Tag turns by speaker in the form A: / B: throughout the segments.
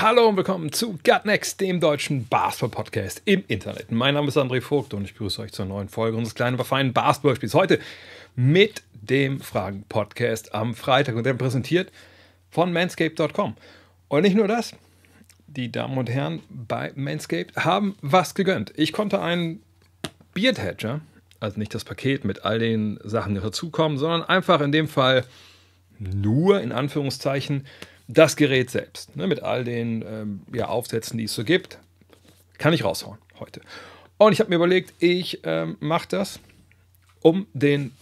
A: Hallo und willkommen zu Gut Next, dem deutschen Basketball-Podcast im Internet. Mein Name ist André Vogt und ich begrüße euch zur neuen Folge unseres kleinen, aber feinen Basketball-Spiels. Heute mit dem Fragen-Podcast am Freitag und der präsentiert von manscaped.com. Und nicht nur das, die Damen und Herren bei Manscaped haben was gegönnt. Ich konnte einen Beard Hedger, also nicht das Paket mit all den Sachen, die dazukommen, sondern einfach in dem Fall nur in Anführungszeichen das Gerät selbst, ne, mit all den ähm, ja, Aufsätzen, die es so gibt, kann ich raushauen heute. Und ich habe mir überlegt, ich ähm, mache das, um den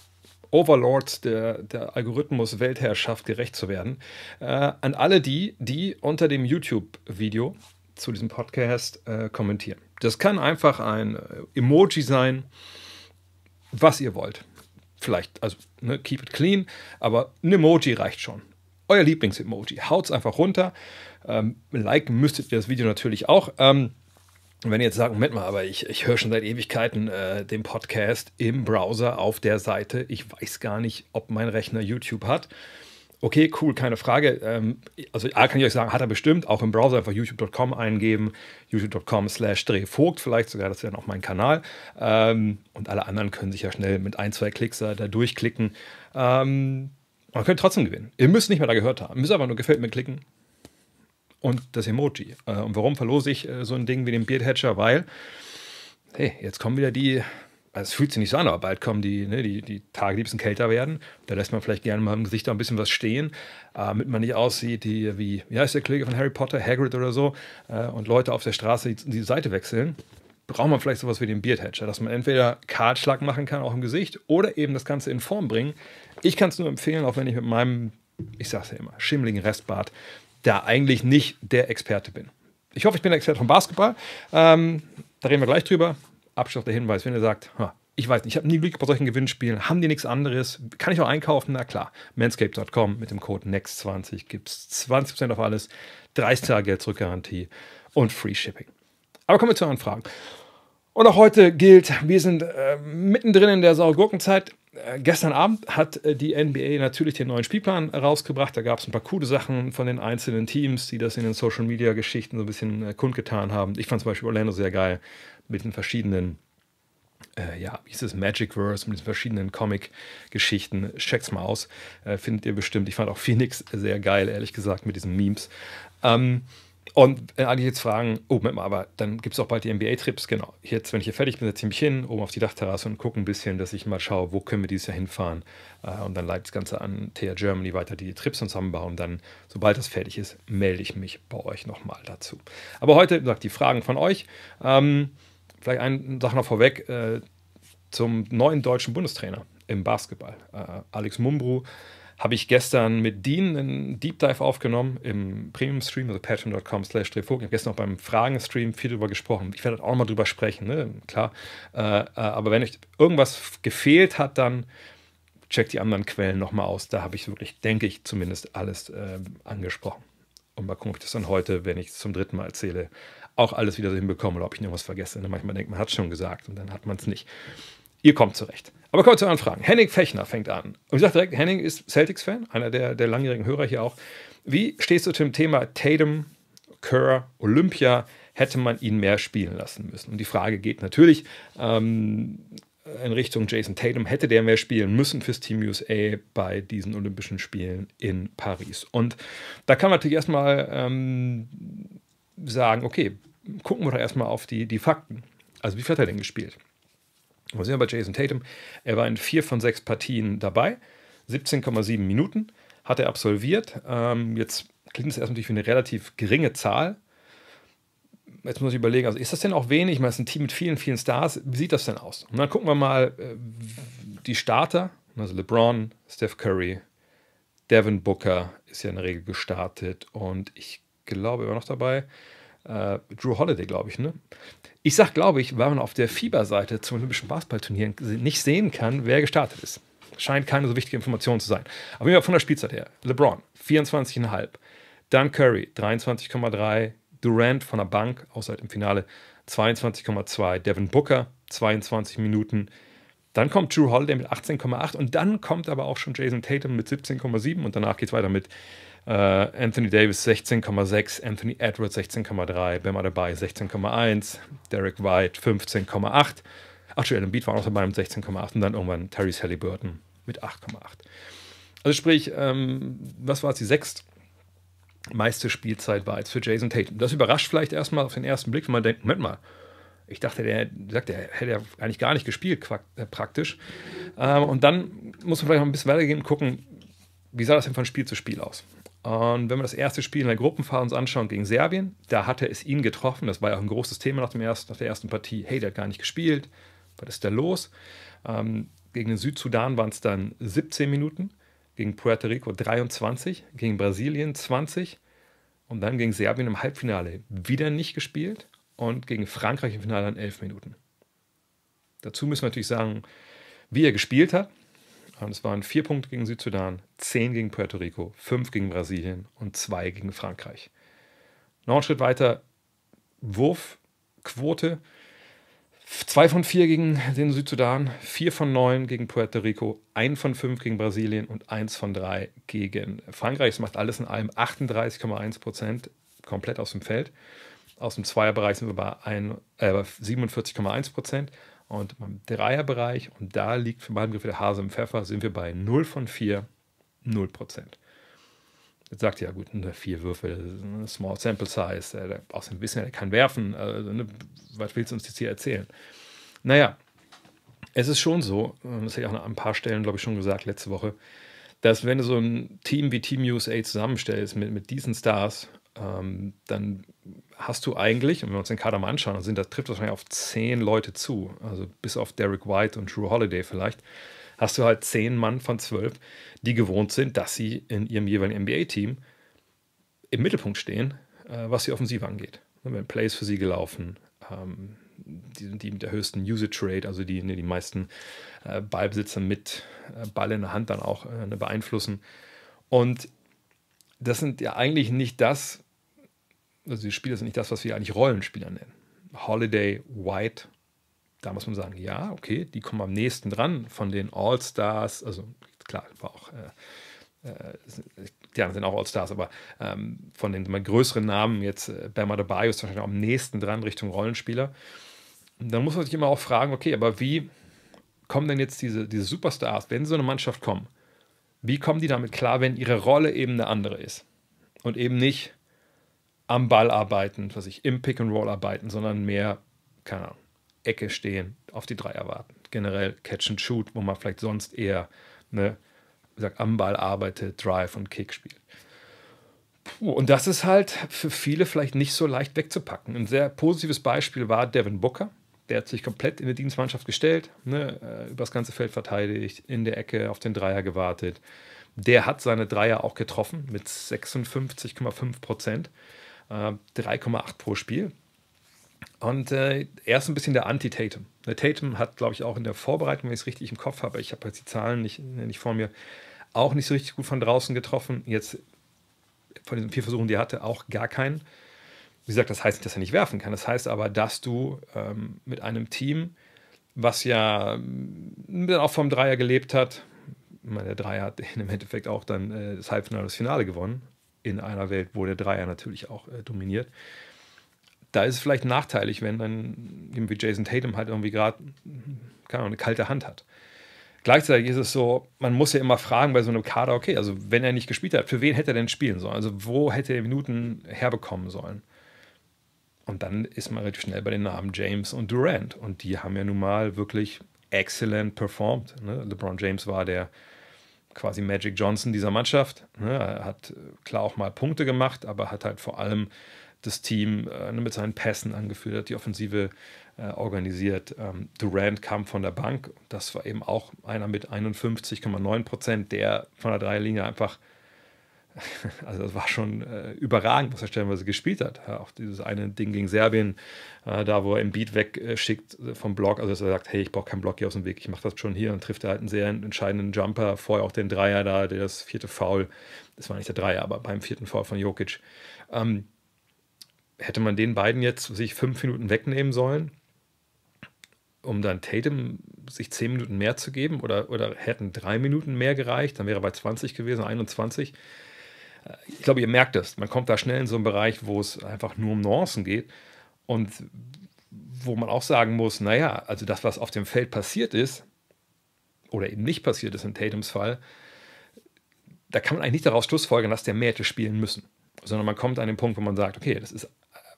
A: Overlords der, der Algorithmus-Weltherrschaft gerecht zu werden, äh, an alle die, die unter dem YouTube-Video zu diesem Podcast äh, kommentieren. Das kann einfach ein äh, Emoji sein, was ihr wollt. Vielleicht, also ne, keep it clean, aber ein Emoji reicht schon euer Lieblings-Emoji. Haut es einfach runter. Ähm, liken müsstet ihr das Video natürlich auch. Ähm, wenn ihr jetzt sagt, Moment mal, aber ich, ich höre schon seit Ewigkeiten äh, den Podcast im Browser auf der Seite. Ich weiß gar nicht, ob mein Rechner YouTube hat. Okay, cool, keine Frage. Ähm, also A kann ich euch sagen, hat er bestimmt. Auch im Browser einfach youtube.com eingeben, youtube.com slash drehvogt, vielleicht sogar, das wäre noch mein Kanal. Ähm, und alle anderen können sich ja schnell mit ein, zwei Klicks da durchklicken. Ähm, und könnt trotzdem gewinnen. Ihr müsst nicht mehr da gehört haben. Ihr müsst aber nur gefällt mir klicken und das Emoji. Äh, und warum verlose ich äh, so ein Ding wie den Beard Hatcher? Weil, hey, jetzt kommen wieder die, also es fühlt sich nicht so an, aber bald kommen die, ne, die, die Tage, die ein bisschen kälter werden. Da lässt man vielleicht gerne mal im Gesicht auch ein bisschen was stehen, äh, damit man nicht aussieht die, wie, wie heißt der Kollege von Harry Potter, Hagrid oder so, und Leute auf der Straße die, die Seite wechseln braucht man vielleicht sowas wie den Beard Hatcher, dass man entweder Kahlschlag machen kann, auch im Gesicht, oder eben das Ganze in Form bringen. Ich kann es nur empfehlen, auch wenn ich mit meinem, ich sag's ja immer, schimmeligen Restbart da eigentlich nicht der Experte bin. Ich hoffe, ich bin der Experte vom Basketball. Ähm, da reden wir gleich drüber. Abschluss der Hinweis, wenn ihr sagt, ich weiß nicht, ich habe nie Glück bei solchen Gewinnspielen, haben die nichts anderes, kann ich auch einkaufen? Na klar, manscape.com mit dem Code NEXT20 gibt es 20% auf alles, 30 Tage geld zurück Garantie und Free Shipping. Aber kommen wir zu euren Fragen. Und auch heute gilt, wir sind äh, mittendrin in der Saugurkenzeit. Äh, gestern Abend hat äh, die NBA natürlich den neuen Spielplan rausgebracht. Da gab es ein paar coole Sachen von den einzelnen Teams, die das in den Social Media Geschichten so ein bisschen äh, kundgetan haben. Ich fand zum Beispiel Orlando sehr geil mit den verschiedenen, äh, ja, wie hieß es, Verse, mit den verschiedenen Comic-Geschichten. Check's mal aus, äh, findet ihr bestimmt. Ich fand auch Phoenix sehr geil, ehrlich gesagt, mit diesen Memes. Ähm, und äh, alle jetzt fragen, oh, Moment mal, aber dann gibt es auch bald die NBA-Trips, genau. Jetzt, wenn ich hier fertig bin, setze ich mich hin, oben auf die Dachterrasse und gucke ein bisschen, dass ich mal schaue, wo können wir dieses Jahr hinfahren. Äh, und dann leitet das Ganze an TR Germany weiter, die die Trips zusammenbauen. Und Dann, sobald das fertig ist, melde ich mich bei euch nochmal dazu. Aber heute, wie gesagt, die Fragen von euch. Ähm, vielleicht eine Sache noch vorweg äh, zum neuen deutschen Bundestrainer im Basketball. Alex Mumbru habe ich gestern mit Dean einen Deep Dive aufgenommen im Premium-Stream, also patreon.com slash Ich habe gestern auch beim Fragen-Stream viel darüber gesprochen. Ich werde auch nochmal drüber sprechen, ne? klar. Äh, äh, aber wenn euch irgendwas gefehlt hat, dann checkt die anderen Quellen nochmal aus. Da habe ich wirklich, denke ich, zumindest alles äh, angesprochen. Und mal gucken, ob ich das dann heute, wenn ich es zum dritten Mal erzähle, auch alles wieder so hinbekomme oder ob ich noch was vergesse. Manchmal denkt man, hat es schon gesagt und dann hat man es nicht. Ihr kommt zurecht. Aber kommen wir zu Anfragen. Henning Fechner fängt an. Und ich sage direkt, Henning ist Celtics-Fan, einer der, der langjährigen Hörer hier auch. Wie stehst du zum Thema Tatum, Kerr, Olympia? Hätte man ihn mehr spielen lassen müssen? Und die Frage geht natürlich ähm, in Richtung Jason Tatum. Hätte der mehr spielen müssen fürs Team USA bei diesen Olympischen Spielen in Paris? Und da kann man natürlich erstmal ähm, sagen, okay, gucken wir doch erstmal auf die, die Fakten. Also wie viel hat er denn gespielt? Wir sind bei Jason Tatum. Er war in vier von sechs Partien dabei. 17,7 Minuten hat er absolviert. Ähm, jetzt klingt es erst natürlich für eine relativ geringe Zahl. Jetzt muss ich überlegen, also ist das denn auch wenig? Ich meine, es ist ein Team mit vielen, vielen Stars. Wie sieht das denn aus? Und dann gucken wir mal äh, die Starter, also LeBron, Steph Curry, Devin Booker ist ja in der Regel gestartet und ich glaube, er war noch dabei äh, Drew Holiday, glaube ich. Ne? Ich sage, glaube ich, weil man auf der Fieberseite zum Olympischen Basketballturnieren nicht sehen kann, wer gestartet ist. Scheint keine so wichtige Information zu sein. Aber von der Spielzeit her: LeBron 24,5, dann Curry 23,3, Durant von der Bank, außer halt im Finale 22,2, Devin Booker 22 Minuten. Dann kommt Drew Holiday mit 18,8 und dann kommt aber auch schon Jason Tatum mit 17,7 und danach geht es weiter mit äh, Anthony Davis 16,6, Anthony Edwards 16,3, Bam dabei 16,1, Derek White 15,8. Aktuell im Beat war auch noch dabei mit 16,8 und dann irgendwann Terry Sally Burton mit 8,8. Also sprich, ähm, was war es, die sechst meiste Spielzeit war jetzt für Jason Tatum. Das überrascht vielleicht erstmal auf den ersten Blick, wenn man denkt, Moment mal, ich dachte, der, sagt, der hätte ja eigentlich gar nicht gespielt, äh, praktisch. Ähm, und dann muss man vielleicht noch ein bisschen weitergehen und gucken, wie sah das denn von Spiel zu Spiel aus? Und wenn wir das erste Spiel in der Gruppenphase uns anschauen gegen Serbien, da hat er es ihn getroffen. Das war ja auch ein großes Thema nach, dem ersten, nach der ersten Partie. Hey, der hat gar nicht gespielt. Was ist da los? Ähm, gegen den Südsudan waren es dann 17 Minuten, gegen Puerto Rico 23, gegen Brasilien 20 und dann gegen Serbien im Halbfinale wieder nicht gespielt und gegen Frankreich im Finale dann 11 Minuten. Dazu müssen wir natürlich sagen, wie er gespielt hat. Ähm, es waren vier Punkte gegen Südsudan, zehn gegen Puerto Rico, fünf gegen Brasilien und zwei gegen Frankreich. Noch einen Schritt weiter, Wurfquote. Zwei von vier gegen den Südsudan, vier von neun gegen Puerto Rico, ein von fünf gegen Brasilien und eins von drei gegen Frankreich. Das macht alles in allem 38,1 Prozent komplett aus dem Feld. Aus dem Zweierbereich sind wir bei, äh, 47,1 Prozent und im Dreierbereich und da liegt für meinen Begriff der Hase im Pfeffer, sind wir bei 0 von 4, 0 Prozent. Jetzt sagt ihr, ja gut, ne, vier Würfel, small sample size, äh, brauchst ein bisschen, der kann werfen, also, ne, was willst du uns jetzt hier erzählen? Naja, es ist schon so, ähm, das habe ich auch an ein paar Stellen, glaube ich, schon gesagt letzte Woche, dass wenn du so ein Team wie Team USA zusammenstellst mit, mit diesen Stars, ähm, dann hast du eigentlich, und wenn wir uns den Kader mal anschauen, dann sind, das trifft wahrscheinlich auf zehn Leute zu, also bis auf Derek White und Drew Holiday vielleicht, hast du halt zehn Mann von zwölf, die gewohnt sind, dass sie in ihrem jeweiligen NBA-Team im Mittelpunkt stehen, äh, was die Offensive angeht. Und werden Plays für sie gelaufen, ähm, die, die, mit der höchsten Usage Rate, also die ne, die meisten äh, Ballbesitzer mit äh, Ball in der Hand dann auch äh, ne, beeinflussen. Und das sind ja eigentlich nicht das, also die Spiele sind nicht das, was wir eigentlich Rollenspieler nennen. Holiday, White, da muss man sagen, ja, okay, die kommen am nächsten dran von den All-Stars, also klar, war auch. Äh, die äh, sind auch All-Stars, aber ähm, von den mal größeren Namen jetzt äh, Bam Adebayo ist wahrscheinlich am nächsten dran Richtung Rollenspieler. Und dann muss man sich immer auch fragen, okay, aber wie kommen denn jetzt diese, diese Superstars, wenn so eine Mannschaft kommen, wie kommen die damit klar, wenn ihre Rolle eben eine andere ist und eben nicht am Ball arbeiten, was ich im Pick and Roll arbeiten, sondern mehr, keine Ahnung, Ecke stehen, auf die Dreier warten. Generell Catch and Shoot, wo man vielleicht sonst eher ne, gesagt, am Ball arbeitet, Drive und Kick spielt. Puh, und das ist halt für viele vielleicht nicht so leicht wegzupacken. Ein sehr positives Beispiel war Devin Booker. Der hat sich komplett in die Dienstmannschaft gestellt, ne, äh, über das ganze Feld verteidigt, in der Ecke auf den Dreier gewartet. Der hat seine Dreier auch getroffen mit 56,5 Prozent. 3,8 äh, pro Spiel. Und äh, er ist ein bisschen der Anti-Tatum. Der Tatum hat, glaube ich, auch in der Vorbereitung, wenn ich es richtig im Kopf habe, ich habe jetzt die Zahlen nicht, nicht vor mir, auch nicht so richtig gut von draußen getroffen. Jetzt von diesen vier Versuchen, die er hatte, auch gar keinen. Wie gesagt, das heißt nicht, dass er nicht werfen kann. Das heißt aber, dass du ähm, mit einem Team, was ja ähm, auch vom Dreier gelebt hat, ich meine, der Dreier hat im Endeffekt auch dann äh, das Halbfinale, das Finale gewonnen, in einer Welt, wo der Dreier natürlich auch äh, dominiert. Da ist es vielleicht nachteilig, wenn dann irgendwie Jason Tatum halt irgendwie gerade eine kalte Hand hat. Gleichzeitig ist es so, man muss ja immer fragen bei so einem Kader, okay, also wenn er nicht gespielt hat, für wen hätte er denn spielen sollen? Also wo hätte er Minuten herbekommen sollen? Und dann ist man relativ schnell bei den Namen James und Durant. Und die haben ja nun mal wirklich exzellent performt. Ne? LeBron James war der quasi Magic Johnson dieser Mannschaft. Ne, er hat äh, klar auch mal Punkte gemacht, aber hat halt vor allem das Team äh, ne, mit seinen Pässen angeführt, hat die Offensive äh, organisiert. Ähm, Durant kam von der Bank. Das war eben auch einer mit 51,9 Prozent, der von der Dreierlinie einfach also das war schon äh, überragend, was er stellenweise gespielt hat. Ja, auch dieses eine Ding gegen Serbien, äh, da wo er im Beat wegschickt äh, vom Block, also dass er sagt, hey, ich brauche keinen Block hier aus dem Weg, ich mache das schon hier und trifft er halt einen sehr entscheidenden Jumper, vorher auch den Dreier da, der das vierte Foul, das war nicht der Dreier, aber beim vierten Foul von Jokic. Ähm, hätte man den beiden jetzt sich fünf Minuten wegnehmen sollen, um dann Tatum sich zehn Minuten mehr zu geben oder, oder hätten drei Minuten mehr gereicht, dann wäre er bei 20 gewesen, 21 ich glaube, ihr merkt es, man kommt da schnell in so einen Bereich, wo es einfach nur um Nuancen geht und wo man auch sagen muss, naja, also das, was auf dem Feld passiert ist oder eben nicht passiert ist in Tatums Fall, da kann man eigentlich nicht daraus schlussfolgern, dass der mehr hätte spielen müssen, sondern man kommt an den Punkt, wo man sagt, okay, das ist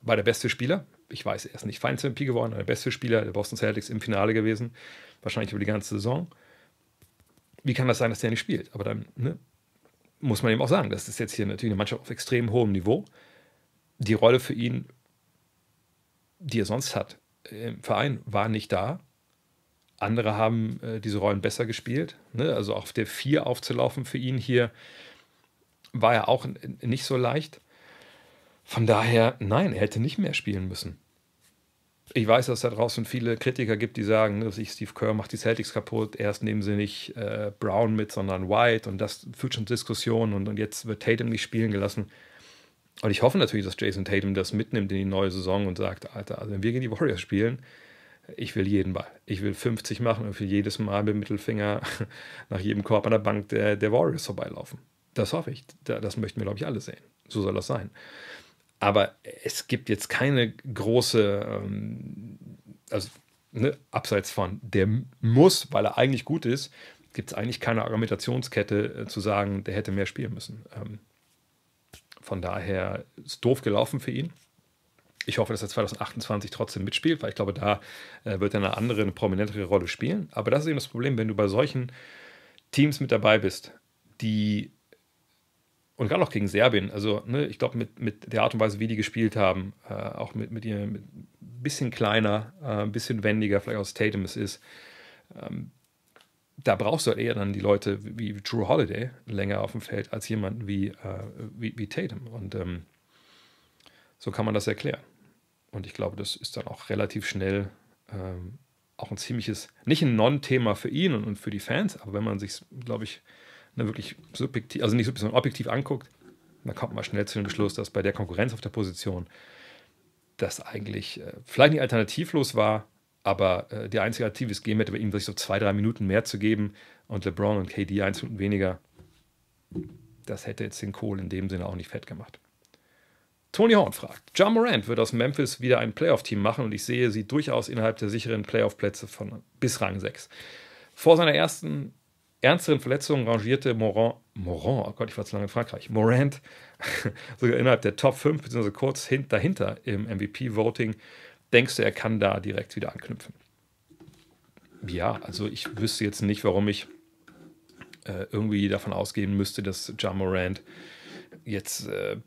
A: war der beste Spieler. Ich weiß, er ist nicht Feind MP geworden, aber der beste Spieler der Boston Celtics im Finale gewesen. Wahrscheinlich über die ganze Saison. Wie kann das sein, dass der nicht spielt? Aber dann ne, muss man eben auch sagen, das ist jetzt hier natürlich eine Mannschaft auf extrem hohem Niveau. Die Rolle für ihn, die er sonst hat im Verein, war nicht da. Andere haben äh, diese Rollen besser gespielt. Ne? Also auf der 4 aufzulaufen für ihn hier war ja auch nicht so leicht. Von daher, nein, er hätte nicht mehr spielen müssen ich weiß, dass es da draußen viele Kritiker gibt, die sagen, dass ne, ich Steve Kerr macht die Celtics kaputt. Erst nehmen sie nicht äh, Brown mit, sondern White und das führt schon Diskussionen und, und jetzt wird Tatum nicht spielen gelassen. Und ich hoffe natürlich, dass Jason Tatum das mitnimmt in die neue Saison und sagt, Alter, also wenn wir gegen die Warriors spielen, ich will jeden Ball. Ich will 50 machen und für jedes Mal mit dem Mittelfinger nach jedem Korb an der Bank der, der Warriors vorbeilaufen. Das hoffe ich. Das möchten wir, glaube ich, alle sehen. So soll das sein. Aber es gibt jetzt keine große, ähm, also ne, abseits von, der muss, weil er eigentlich gut ist, gibt es eigentlich keine Argumentationskette äh, zu sagen, der hätte mehr spielen müssen. Ähm, von daher ist doof gelaufen für ihn. Ich hoffe, dass er 2028 trotzdem mitspielt, weil ich glaube, da äh, wird er eine andere, eine prominentere Rolle spielen. Aber das ist eben das Problem, wenn du bei solchen Teams mit dabei bist, die und gerade auch gegen Serbien. Also, ne, ich glaube, mit, mit der Art und Weise, wie die gespielt haben, äh, auch mit, mit ihr ein bisschen kleiner, ein äh, bisschen wendiger, vielleicht aus Tatum es ist, ähm, da brauchst du halt eher dann die Leute wie, wie Drew Holiday länger auf dem Feld als jemanden wie, äh, wie, wie, Tatum. Und ähm, so kann man das erklären. Und ich glaube, das ist dann auch relativ schnell ähm, auch ein ziemliches, nicht ein Non-Thema für ihn und, und für die Fans, aber wenn man sich, glaube ich, ne, wirklich subjektiv, also nicht subjektiv, sondern objektiv anguckt, dann kommt man schnell zu dem Schluss, dass bei der Konkurrenz auf der Position das eigentlich äh, vielleicht nicht alternativlos war, aber äh, die einzige Alternative ist, gehen hätte bei ihm sich so zwei, drei Minuten mehr zu geben und LeBron und KD eins Minuten weniger. Das hätte jetzt den Kohl in dem Sinne auch nicht fett gemacht. Tony Horn fragt: John Morant wird aus Memphis wieder ein Playoff-Team machen und ich sehe sie durchaus innerhalb der sicheren Playoff-Plätze von bis Rang 6. Vor seiner ersten ernsteren Verletzungen rangierte Morand, Morand, oh Gott, ich war zu lange in Frankreich, Morand sogar innerhalb der Top 5, beziehungsweise kurz dahinter im MVP-Voting. Denkst du, er kann da direkt wieder anknüpfen? Ja, also ich wüsste jetzt nicht, warum ich äh, irgendwie davon ausgehen müsste, dass John Morant jetzt äh,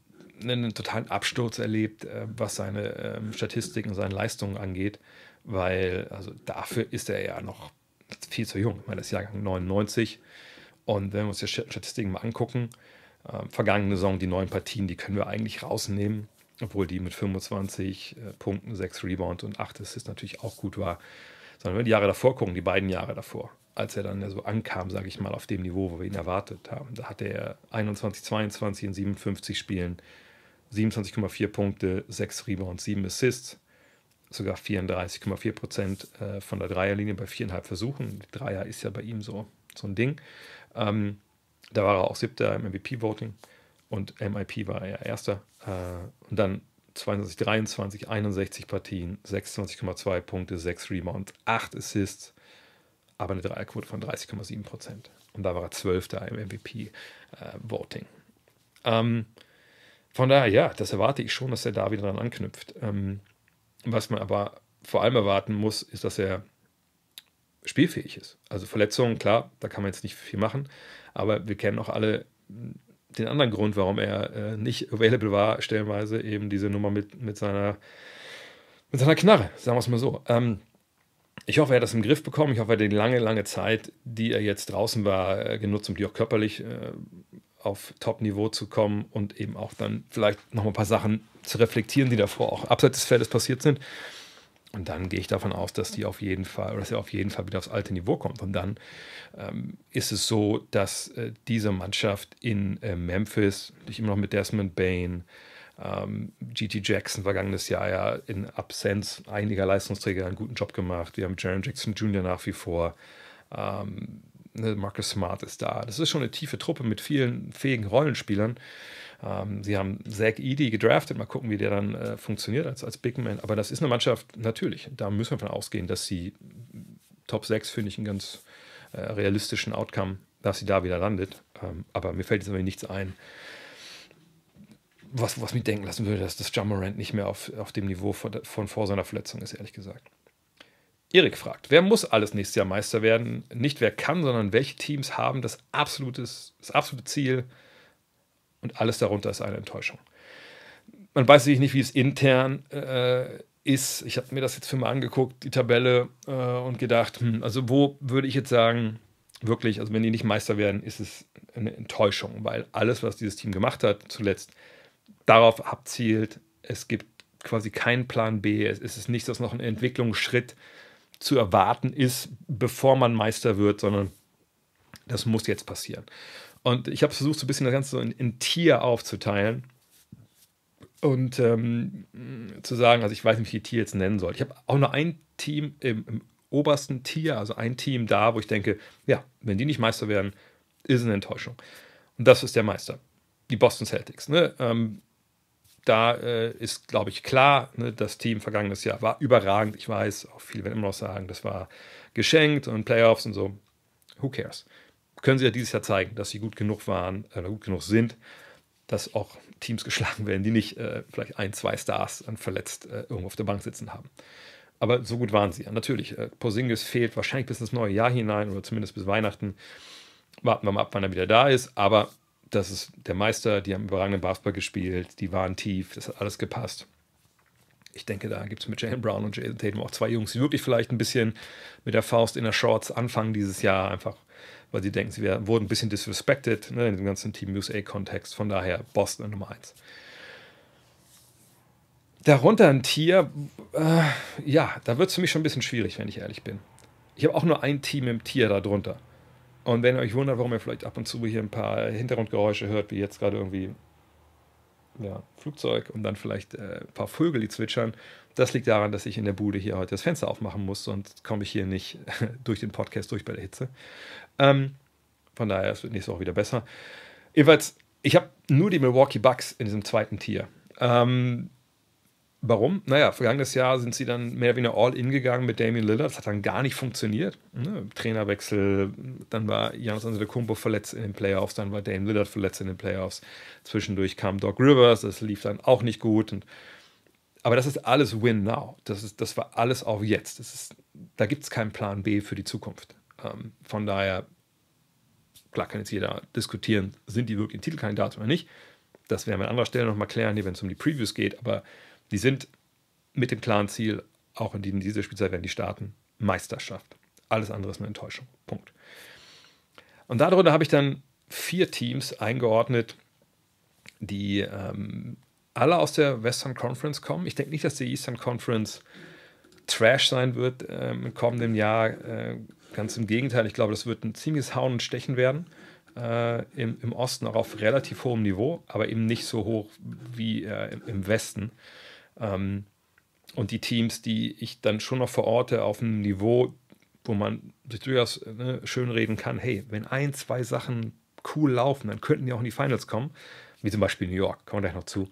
A: einen totalen Absturz erlebt, äh, was seine ähm, Statistiken, seine Leistungen angeht, weil also dafür ist er ja noch viel zu jung. Ich meine, das ist Jahrgang 99. Und wenn wir uns die Statistiken mal angucken, äh, vergangene Saison, die neuen Partien, die können wir eigentlich rausnehmen, obwohl die mit 25 äh, Punkten, 6 Rebound und 8 Assists natürlich auch gut war. Sondern wenn wir die Jahre davor gucken, die beiden Jahre davor, als er dann so ankam, sage ich mal, auf dem Niveau, wo wir ihn erwartet haben, da hatte er 21, 22 in 57 Spielen, 27,4 Punkte, 6 Rebounds, 7 Assists sogar 34,4 Prozent äh, von der Dreierlinie bei viereinhalb Versuchen. Die Dreier ist ja bei ihm so, so ein Ding. Ähm, da war er auch siebter im MVP-Voting und MIP war er erster. Äh, und dann 22, 23, 61 Partien, 26,2 Punkte, 6 Rebounds, 8 Assists, aber eine Dreierquote von 30,7 Prozent. Und da war er zwölfter im MVP-Voting. Äh, ähm, von daher, ja, das erwarte ich schon, dass er da wieder dran anknüpft. Ähm, was man aber vor allem erwarten muss, ist, dass er spielfähig ist. Also Verletzungen, klar, da kann man jetzt nicht viel machen, aber wir kennen auch alle den anderen Grund, warum er äh, nicht available war, stellenweise eben diese Nummer mit, mit, seiner, mit seiner Knarre, sagen wir es mal so. Ähm, ich hoffe, er hat das im Griff bekommen. Ich hoffe, er hat die lange, lange Zeit, die er jetzt draußen war, äh, genutzt, um die auch körperlich äh, auf Top-Niveau zu kommen und eben auch dann vielleicht nochmal ein paar Sachen zu reflektieren, die davor auch abseits des Feldes passiert sind. Und dann gehe ich davon aus, dass die auf jeden Fall, dass er auf jeden Fall wieder aufs alte Niveau kommt. Und dann ähm, ist es so, dass äh, diese Mannschaft in äh, Memphis, ich immer noch mit Desmond Bain, ähm, GT Jackson vergangenes Jahr ja in Absenz einiger Leistungsträger einen guten Job gemacht. Wir haben Jaron Jackson Jr. nach wie vor. Ähm, ne, Marcus Smart ist da. Das ist schon eine tiefe Truppe mit vielen fähigen Rollenspielern. Ähm, sie haben Zach Eady gedraftet, mal gucken, wie der dann äh, funktioniert als, als Big Man. Aber das ist eine Mannschaft, natürlich, da müssen wir von ausgehen, dass sie Top 6 finde ich einen ganz äh, realistischen Outcome, dass sie da wieder landet. Ähm, aber mir fällt jetzt irgendwie nichts ein, was, was mich denken lassen würde, dass das Jammerant nicht mehr auf, auf dem Niveau von, von vor seiner Verletzung ist, ehrlich gesagt. Erik fragt, wer muss alles nächstes Jahr Meister werden? Nicht wer kann, sondern welche Teams haben das, absolutes, das absolute Ziel, und alles darunter ist eine Enttäuschung. Man weiß natürlich nicht, wie es intern äh, ist. Ich habe mir das jetzt für mal angeguckt, die Tabelle, äh, und gedacht, hm, also wo würde ich jetzt sagen, wirklich, also wenn die nicht Meister werden, ist es eine Enttäuschung, weil alles, was dieses Team gemacht hat, zuletzt darauf abzielt, es gibt quasi keinen Plan B, es ist nichts, dass noch ein Entwicklungsschritt zu erwarten ist, bevor man Meister wird, sondern das muss jetzt passieren. Und ich habe versucht, so ein bisschen das Ganze so in, in Tier aufzuteilen und ähm, zu sagen, also ich weiß nicht, wie ich die Tier jetzt nennen soll. Ich habe auch nur ein Team im, im, obersten Tier, also ein Team da, wo ich denke, ja, wenn die nicht Meister werden, ist eine Enttäuschung. Und das ist der Meister, die Boston Celtics. Ne? Ähm, da äh, ist, glaube ich, klar, ne, das Team vergangenes Jahr war überragend. Ich weiß, auch viele werden immer noch sagen, das war geschenkt und Playoffs und so. Who cares? können sie ja dieses Jahr zeigen, dass sie gut genug waren oder äh, gut genug sind, dass auch Teams geschlagen werden, die nicht äh, vielleicht ein, zwei Stars dann verletzt äh, irgendwo auf der Bank sitzen haben. Aber so gut waren sie. Ja, Natürlich, äh, Posingis fehlt wahrscheinlich bis ins neue Jahr hinein oder zumindest bis Weihnachten. Warten wir mal ab, wann er wieder da ist. Aber das ist der Meister, die haben überragenden Basketball gespielt, die waren tief, das hat alles gepasst. Ich denke, da gibt es mit Jalen Brown und Jalen Tatum auch zwei Jungs, die wirklich vielleicht ein bisschen mit der Faust in der Shorts anfangen dieses Jahr. Einfach weil sie denken, sie werden, wurden ein bisschen disrespected ne, in dem ganzen Team USA-Kontext. Von daher Boston Nummer 1. Darunter ein Tier, äh, ja, da wird es für mich schon ein bisschen schwierig, wenn ich ehrlich bin. Ich habe auch nur ein Team im Tier darunter. Und wenn ihr euch wundert, warum ihr vielleicht ab und zu hier ein paar Hintergrundgeräusche hört, wie jetzt gerade irgendwie ja, Flugzeug und dann vielleicht äh, ein paar Vögel, die zwitschern. Das liegt daran, dass ich in der Bude hier heute das Fenster aufmachen muss, sonst komme ich hier nicht durch den Podcast durch bei der Hitze. Ähm, von daher es wird nächste Woche wieder besser. Jedenfalls, ich habe nur die Milwaukee Bucks in diesem zweiten Tier. Ähm, warum? Naja, vergangenes Jahr sind sie dann mehr wie eine all in gegangen mit Damian Lillard. Das hat dann gar nicht funktioniert. Ne? Trainerwechsel, dann war Janis Antetokounmpo verletzt in den Playoffs, dann war Damian Lillard verletzt in den Playoffs. Zwischendurch kam Doc Rivers, das lief dann auch nicht gut. Und, aber das ist alles Win Now. Das, ist, das war alles auf jetzt. Das ist, da gibt es keinen Plan B für die Zukunft. Ähm, von daher, klar kann jetzt jeder diskutieren, sind die wirklich ein Titelkandidat oder nicht. Das werden wir an anderer Stelle nochmal klären, wenn es um die Previews geht. Aber die sind mit dem klaren Ziel, auch in dieser Spielzeit werden die starten, Meisterschaft. Alles andere ist eine Enttäuschung. Punkt. Und darunter habe ich dann vier Teams eingeordnet, die ähm, alle aus der Western Conference kommen. Ich denke nicht, dass die Eastern Conference Trash sein wird äh, im kommenden Jahr. Äh, Ganz im Gegenteil, ich glaube, das wird ein ziemliches Hauen und Stechen werden. Äh, im, im, Osten auch auf relativ hohem Niveau, aber eben nicht so hoch wie äh, im, im, Westen. Ähm, und die Teams, die ich dann schon noch verorte auf einem Niveau, wo man sich durchaus ne, schönreden kann, hey, wenn ein, zwei Sachen cool laufen, dann könnten die auch in die Finals kommen, wie zum Beispiel New York, kommen wir gleich noch zu.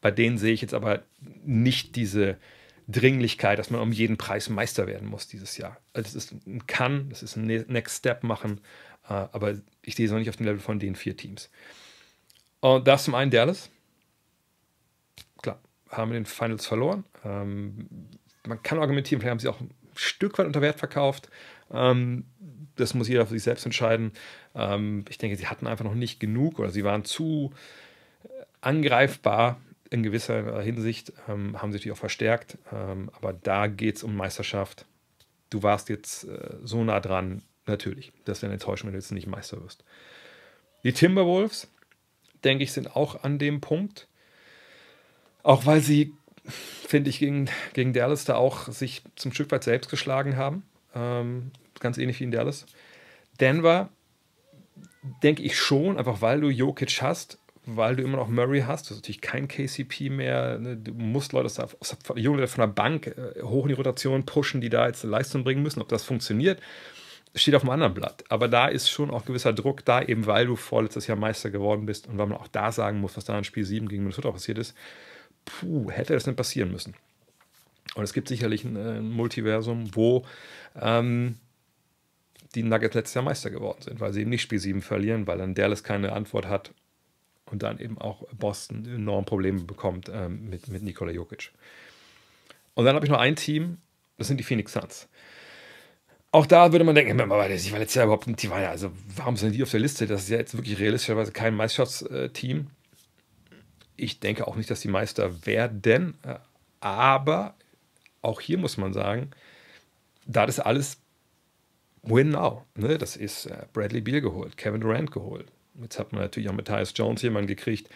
A: Bei denen sehe ich jetzt aber nicht diese, Dringlichkeit, dass man um jeden Preis Meister werden muss dieses Jahr. Also das ist ein Kann, das ist ein ne-, Next Step machen, äh, aber ich sehe es noch nicht auf dem Level von den vier Teams. Und das zum einen Dallas. Klar, haben wir den Finals verloren. Ähm, man kann argumentieren, vielleicht haben sie auch ein Stück weit unter Wert verkauft. Ähm, das muss jeder für sich selbst entscheiden. Ähm, ich denke, sie hatten einfach noch nicht genug oder sie waren zu angreifbar in gewisser äh, Hinsicht, ähm, haben sich natürlich auch verstärkt. Ähm, aber da geht es um Meisterschaft. Du warst jetzt äh, so nah dran, natürlich. Das wäre eine Enttäuschung, wenn du jetzt nicht Meister wirst. Die Timberwolves, denke ich, sind auch an dem Punkt. Auch weil sie, finde ich, gegen, gegen Dallas da auch sich zum Stück weit selbst geschlagen haben. Ähm, ganz ähnlich wie in Dallas. Denver denke ich schon, einfach weil du Jokic hast, weil du immer noch Murray hast. Du hast natürlich kein KCP mehr. Ne? Du musst Leute, aus der, aus der, junge Leute von der Bank äh, hoch in die Rotation pushen, die da jetzt Leistung bringen müssen. Ob das funktioniert, steht auf einem anderen Blatt. Aber da ist schon auch gewisser Druck da, eben weil du vorletztes Jahr Meister geworden bist und weil man auch da sagen muss, was da in Spiel 7 gegen Minnesota passiert ist. Puh, hätte das denn passieren müssen. Und es gibt sicherlich ein, äh, ein Multiversum, wo ähm, die Nuggets letztes Jahr Meister geworden sind, weil sie eben nicht Spiel 7 verlieren, weil dann Dallas keine Antwort hat und dann eben auch Boston enorm Probleme bekommt ähm, mit, mit Nikola Jokic. Und dann habe ich noch ein Team, das sind die Phoenix Suns. Auch da würde man denken, aber ich war letztes Jahr überhaupt nicht, die also warum sind die auf der Liste? Das ist ja jetzt wirklich realistischerweise kein Meisterschaftsteam. Äh, ich denke auch nicht, dass die Meister werden, äh, aber auch hier muss man sagen, da das alles Win Now. Ne? Das ist äh, Bradley Beal geholt, Kevin Durant geholt, Jetzt hat man natürlich auch mit Tyus Jones jemanden gekriegt,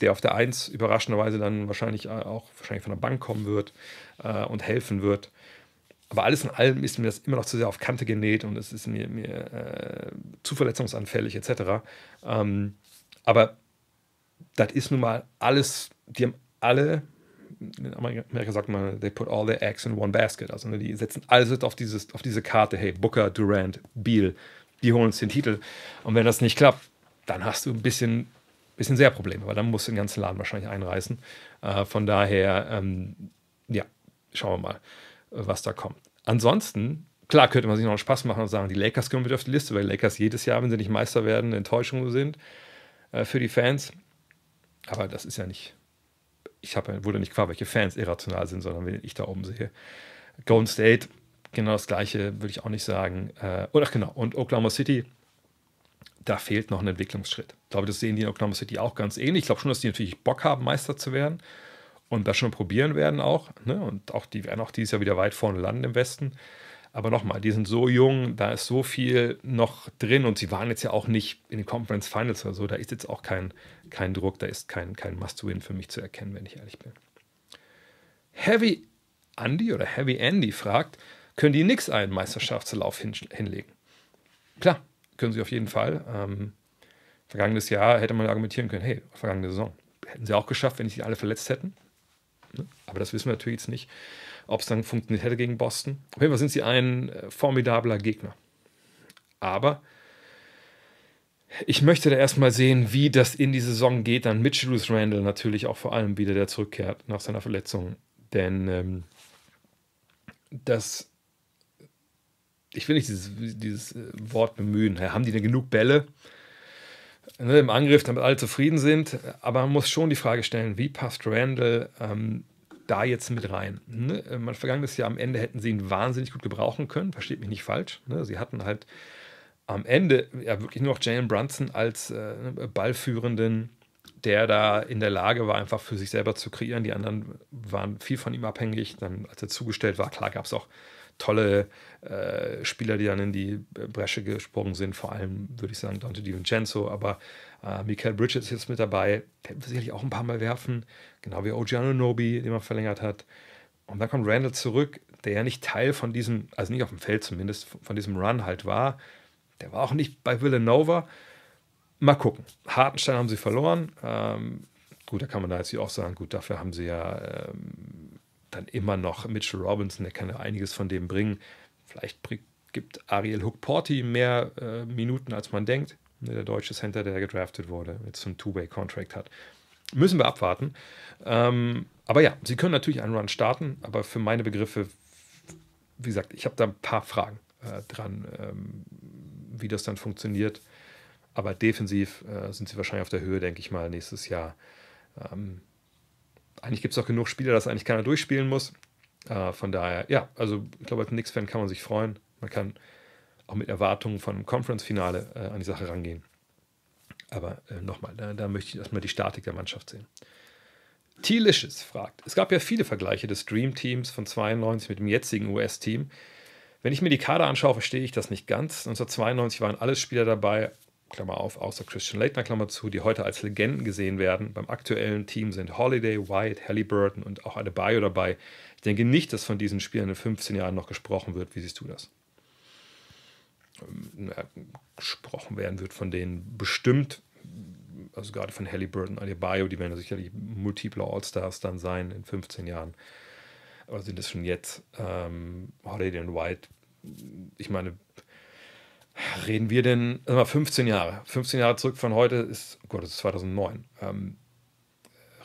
A: der auf der Eins überraschenderweise dann wahrscheinlich äh, auch wahrscheinlich von der Bank kommen wird äh, und helfen wird. Aber alles in allem ist mir das immer noch zu sehr auf Kante genäht und es ist mir, mir äh, zu verletzungsanfällig etc. Ähm, aber das ist nun mal alles, die haben alle, in Amerika sagt man, they put all their eggs in one basket. Also ne, die setzen alles auf, dieses, auf diese Karte, hey, Booker, Durant, Beal, die holen uns den Titel. Und wenn das nicht klappt, dann hast du ein bisschen, bisschen sehr Probleme, weil dann musst du den ganzen Laden wahrscheinlich einreißen. Äh, von daher, ähm, ja, schauen wir mal, äh, was da kommt. Ansonsten, klar, könnte man sich noch einen Spaß machen und sagen, die Lakers können mit auf die Liste, weil die Lakers jedes Jahr, wenn sie nicht Meister werden, eine Enttäuschung sind äh, für die Fans. Aber das ist ja nicht, ich hab, wurde nicht klar, welche Fans irrational sind, sondern wenn ich da oben sehe. Golden State genau das Gleiche würde ich auch nicht sagen. Äh, oder genau, und Oklahoma City, da fehlt noch ein Entwicklungsschritt. Ich glaube, das sehen die in Oklahoma City auch ganz ähnlich. Ich glaube schon, dass die natürlich Bock haben, Meister zu werden und das schon probieren werden auch. Ne? Und auch die werden auch dieses Jahr wieder weit vorne landen im Westen. Aber nochmal, die sind so jung, da ist so viel noch drin und sie waren jetzt ja auch nicht in den Conference Finals oder so. Da ist jetzt auch kein, kein Druck, da ist kein, kein Must-Win für mich zu erkennen, wenn ich ehrlich bin. Heavy Andy oder Heavy Andy fragt, können die nichts einen Meisterschaftslauf hin, hinlegen. Klar, können sie auf jeden Fall. Ähm, vergangenes Jahr hätte man argumentieren können, hey, vergangene Saison. Hätten sie auch geschafft, wenn nicht alle verletzt hätten. Ne? Aber das wissen wir natürlich jetzt nicht, ob es dann funktioniert hätte gegen Boston. Auf jeden Fall sind sie ein äh, formidabler Gegner. Aber ich möchte da erstmal sehen, wie das in die Saison geht. Dann mit Julius Randall natürlich auch vor allem wieder, der zurückkehrt nach seiner Verletzung. Denn ähm, das ich will nicht dieses, dieses äh, Wort bemühen. Haben die denn genug Bälle ne, im Angriff, damit alle zufrieden sind? Aber man muss schon die Frage stellen, wie passt Randall ähm, da jetzt mit rein? Ne? Äh, mein vergangenes Jahr am Ende hätten sie ihn wahnsinnig gut gebrauchen können, versteht mich nicht falsch. Ne? Sie hatten halt am Ende ja wirklich nur noch Jalen Brunson als äh, Ballführenden, der da in der Lage war, einfach für sich selber zu kreieren. Die anderen waren viel von ihm abhängig. Dann, als er zugestellt war, klar gab es auch tolle äh, Spieler, die dann in die Bresche gesprungen sind. Vor allem würde ich sagen Dante DiVincenzo, aber äh, Michael Bridges ist jetzt mit dabei. Der wird sicherlich auch ein paar Mal werfen, genau wie Ojiano Nobi, den man verlängert hat. Und dann kommt Randall zurück, der ja nicht Teil von diesem, also nicht auf dem Feld zumindest, von diesem Run halt war. Der war auch nicht bei Villanova. Mal gucken. Hartenstein haben sie verloren. Ähm, gut, da kann man da jetzt auch sagen, gut, dafür haben sie ja ähm, dann immer noch Mitchell Robinson, der kann ja einiges von dem bringen. Vielleicht gibt Ariel hook mehr äh, Minuten, als man denkt. Ne, der deutsche Center, der gedraftet wurde, jetzt so einen Two-Way-Contract hat. Müssen wir abwarten. Ähm, aber ja, sie können natürlich einen Run starten, aber für meine Begriffe, wie gesagt, ich habe da ein paar Fragen äh, dran, ähm, wie das dann funktioniert. Aber defensiv äh, sind sie wahrscheinlich auf der Höhe, denke ich mal, nächstes Jahr. Ähm, eigentlich gibt es auch genug Spieler, dass eigentlich keiner durchspielen muss. Äh, von daher, ja, also ich glaube, als Knicks-Fan kann man sich freuen. Man kann auch mit Erwartungen von einem Conference-Finale äh, an die Sache rangehen. Aber äh, nochmal, da, da, möchte ich erstmal die Statik der Mannschaft sehen. T-Licious fragt: Es gab ja viele Vergleiche des Dream-Teams von 92 mit dem jetzigen US-Team. Wenn ich mir die Kader anschaue, verstehe ich das nicht ganz. 1992 waren alle Spieler dabei, Klammer auf, außer Christian Leitner, Klammer zu, die heute als Legenden gesehen werden. Beim aktuellen Team sind Holiday, White, Halliburton und auch Adebayo dabei. Ich denke nicht, dass von diesen Spielern in 15 Jahren noch gesprochen wird. Wie siehst du das? Naja, ähm, gesprochen werden wird von denen bestimmt, also gerade von Halliburton, Adebayo, die werden ja sicherlich multiple All-Stars dann sein in 15 Jahren. Aber sind das schon jetzt? Ähm, Holiday und White, ich meine, reden wir denn, mal 15 Jahre, 15 Jahre zurück von heute ist, oh Gott, das ist 2009. Ähm,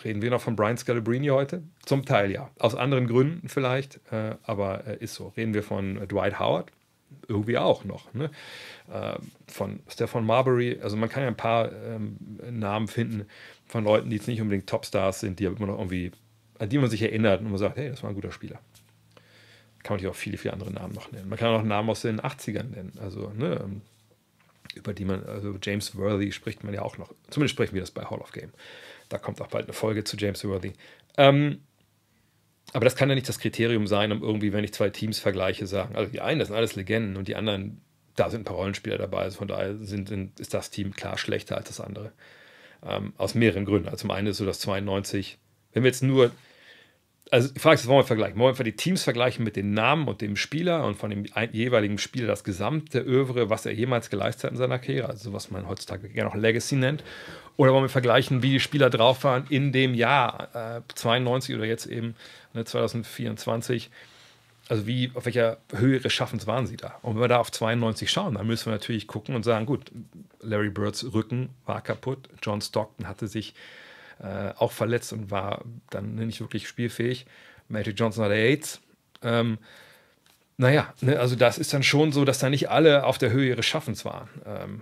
A: reden wir noch von Brian Scalabrini heute? Zum Teil ja, aus anderen Gründen vielleicht, äh, aber äh, ist so. Reden wir von äh, Dwight Howard? Irgendwie auch noch. Ne? Äh, von Stefan Marbury, also man kann ja ein paar ähm, Namen finden von Leuten, die jetzt nicht unbedingt Topstars sind, die aber immer noch irgendwie, an die man sich erinnert und man sagt, hey, das war ein guter Spieler kann man hier auch viele, viele andere Namen noch nennen. Man kann auch Namen aus den 80ern nennen, also ne, ähm, über die man, also James Worthy spricht man ja auch noch, zumindest sprechen wir das bei Hall of Game. Da kommt auch bald eine Folge zu James Worthy. Ähm, aber das kann ja nicht das Kriterium sein, um irgendwie, wenn ich zwei Teams vergleiche, sagen, also die einen, das sind alles Legenden und die anderen, da sind ein paar Rollenspieler dabei, also von daher sind, sind ist das Team klar schlechter als das andere. Ähm, aus mehreren Gründen. Also zum einen ist so, dass 92, wenn wir jetzt nur also die Frage ist, wollen wir vergleichen? Wollen wir die Teams vergleichen mit den Namen und dem Spieler und von dem jeweiligen Spieler das gesamte Övre, was er jemals geleistet hat in seiner Karriere, also was man heutzutage gerne auch Legacy nennt? Oder wollen wir vergleichen, wie die Spieler drauf waren in dem Jahr äh, 92 oder jetzt eben ne, 2024? Also wie, auf welcher Höhe ihres Schaffens waren sie da? Und wenn wir da auf 92 schauen, dann müssen wir natürlich gucken und sagen, gut, Larry Birds Rücken war kaputt, John Stockton hatte sich äh, auch verletzt und war dann nicht wirklich spielfähig. Magic Johnson hatte AIDS. Ähm, naja, ne, also das ist dann schon so, dass da nicht alle auf der Höhe ihres Schaffens waren ähm,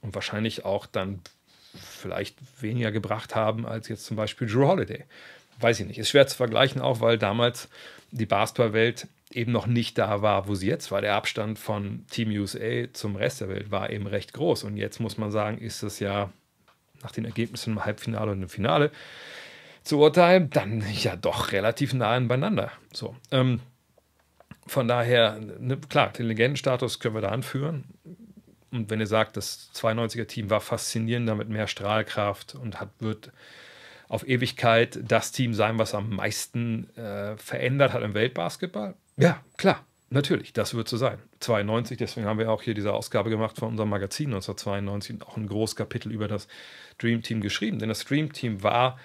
A: und wahrscheinlich auch dann vielleicht weniger gebracht haben als jetzt zum Beispiel Drew Holiday. Weiß ich nicht. Ist schwer zu vergleichen, auch weil damals die Basketballwelt eben noch nicht da war, wo sie jetzt war. Der Abstand von Team USA zum Rest der Welt war eben recht groß. Und jetzt muss man sagen, ist das ja nach den Ergebnissen im Halbfinale und im Finale zu urteilen, dann ja doch relativ nah beieinander. So, ähm, von daher, ne, klar, den Legendenstatus können wir da anführen. Und wenn ihr sagt, das 92er-Team war faszinierender mit mehr Strahlkraft und hat, wird auf Ewigkeit das Team sein, was am meisten äh, verändert hat im Weltbasketball, ja, klar, Natürlich, das wird so sein. 92, deswegen haben wir auch hier diese Ausgabe gemacht von unserem Magazin 1992 und auch ein großes Kapitel über das Dream Team geschrieben. Denn das Dream Team war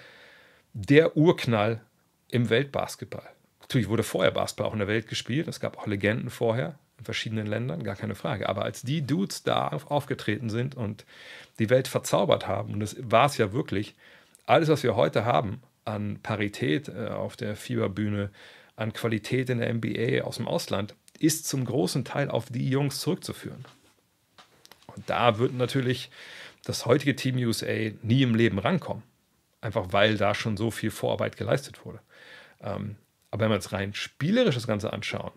A: der Urknall im Weltbasketball. Natürlich wurde vorher Basketball auch in der Welt gespielt. Es gab auch Legenden vorher in verschiedenen Ländern, gar keine Frage. Aber als die Dudes da aufgetreten sind und die Welt verzaubert haben, und das war es ja wirklich, alles, was wir heute haben an Parität äh, auf der Fieberbühne, an Qualität in der NBA aus dem Ausland ist zum großen Teil auf die Jungs zurückzuführen. Und da wird natürlich das heutige Team USA nie im Leben rankommen. Einfach weil da schon so viel Vorarbeit geleistet wurde. Ähm, aber wenn wir uns rein spielerisch das Ganze anschauen,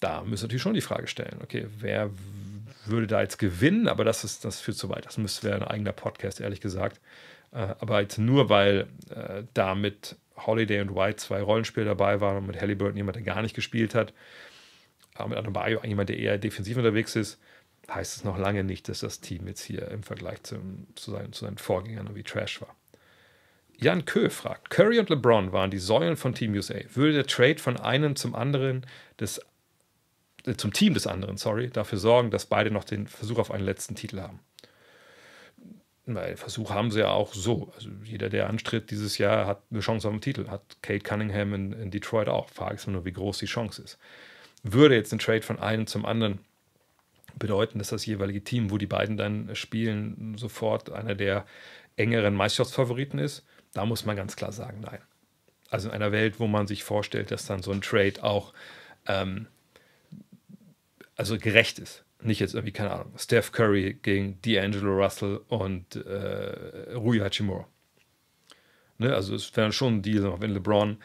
A: da müssen wir natürlich schon die Frage stellen, okay, wer würde da jetzt gewinnen? Aber das ist, das führt zu weit. Das müsste wäre ein eigener Podcast, ehrlich gesagt. Äh, aber jetzt nur, weil äh, damit Holiday und White zwei Rollenspiele dabei waren und mit Halliburton jemand, der gar nicht gespielt hat, aber mit Adebayo jemand, der eher defensiv unterwegs ist, heißt es noch lange nicht, dass das Team jetzt hier im Vergleich zum, zu, seinen, zu seinen Vorgängern wie Trash war. Jan Köh fragt, Curry und LeBron waren die Säulen von Team USA. Würde der Trade von einem zum anderen des, äh, zum Team des anderen, sorry, dafür sorgen, dass beide noch den Versuch auf einen letzten Titel haben? weil Versuch haben sie ja auch so. Also jeder, der anstritt dieses Jahr, hat eine Chance auf den Titel. Hat Kate Cunningham in, in Detroit auch. Frage ist nur, wie groß die Chance ist. Würde jetzt ein Trade von einem zum anderen bedeuten, dass das jeweilige Team, wo die beiden dann spielen, sofort einer der engeren Meisterschaftsfavoriten ist? Da muss man ganz klar sagen, nein. Also in einer Welt, wo man sich vorstellt, dass dann so ein Trade auch ähm, also gerecht ist nicht jetzt irgendwie, keine Ahnung, Steph Curry gegen D'Angelo Russell und äh, Rui Hachimura. Ne, also es wäre schon ein Deal, wenn LeBron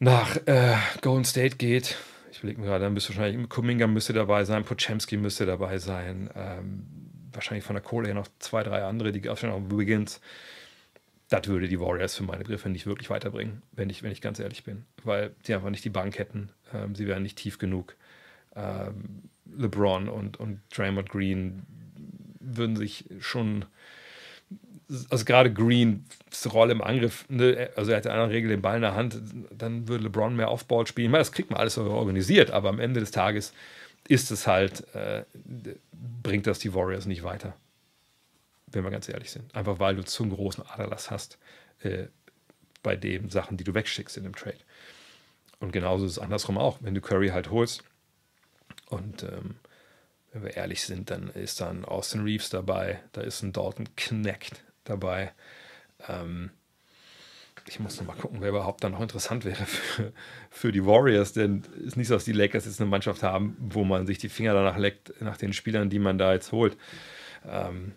A: nach äh, Golden State geht. Ich überlege mir gerade, dann müsste wahrscheinlich Kuminga müsste dabei sein, Pochemski müsste dabei sein, ähm, wahrscheinlich von der Kohle her noch zwei, drei andere, die gab es schon auch Wiggins. Das würde die Warriors für meine Griffe nicht wirklich weiterbringen, wenn ich, wenn ich ganz ehrlich bin, weil sie einfach nicht die Bank hätten. Ähm, sie wären nicht tief genug. Ähm, LeBron und, und Draymond Green würden sich schon, also gerade Greens Rolle im Angriff, ne, also er hat in einer Regel den Ball in der Hand, dann würde LeBron mehr off spielen. Ich meine, das kriegt man alles organisiert, aber am Ende des Tages ist es halt, äh, bringt das die Warriors nicht weiter. Wenn wir ganz ehrlich sind. Einfach weil du zum großen Aderlass hast, äh, bei den Sachen, die du wegschickst in dem Trade. Und genauso ist es andersrum auch. Wenn du Curry halt holst, und ähm, wenn wir ehrlich sind, dann ist da ein Austin Reeves dabei, da ist ein Dalton Knecht dabei. Ähm, ich muss noch mal gucken, wer überhaupt dann noch interessant wäre für, für die Warriors, denn es ist nicht so, dass die Lakers jetzt eine Mannschaft haben, wo man sich die Finger danach leckt, nach den Spielern, die man da jetzt holt. Ähm,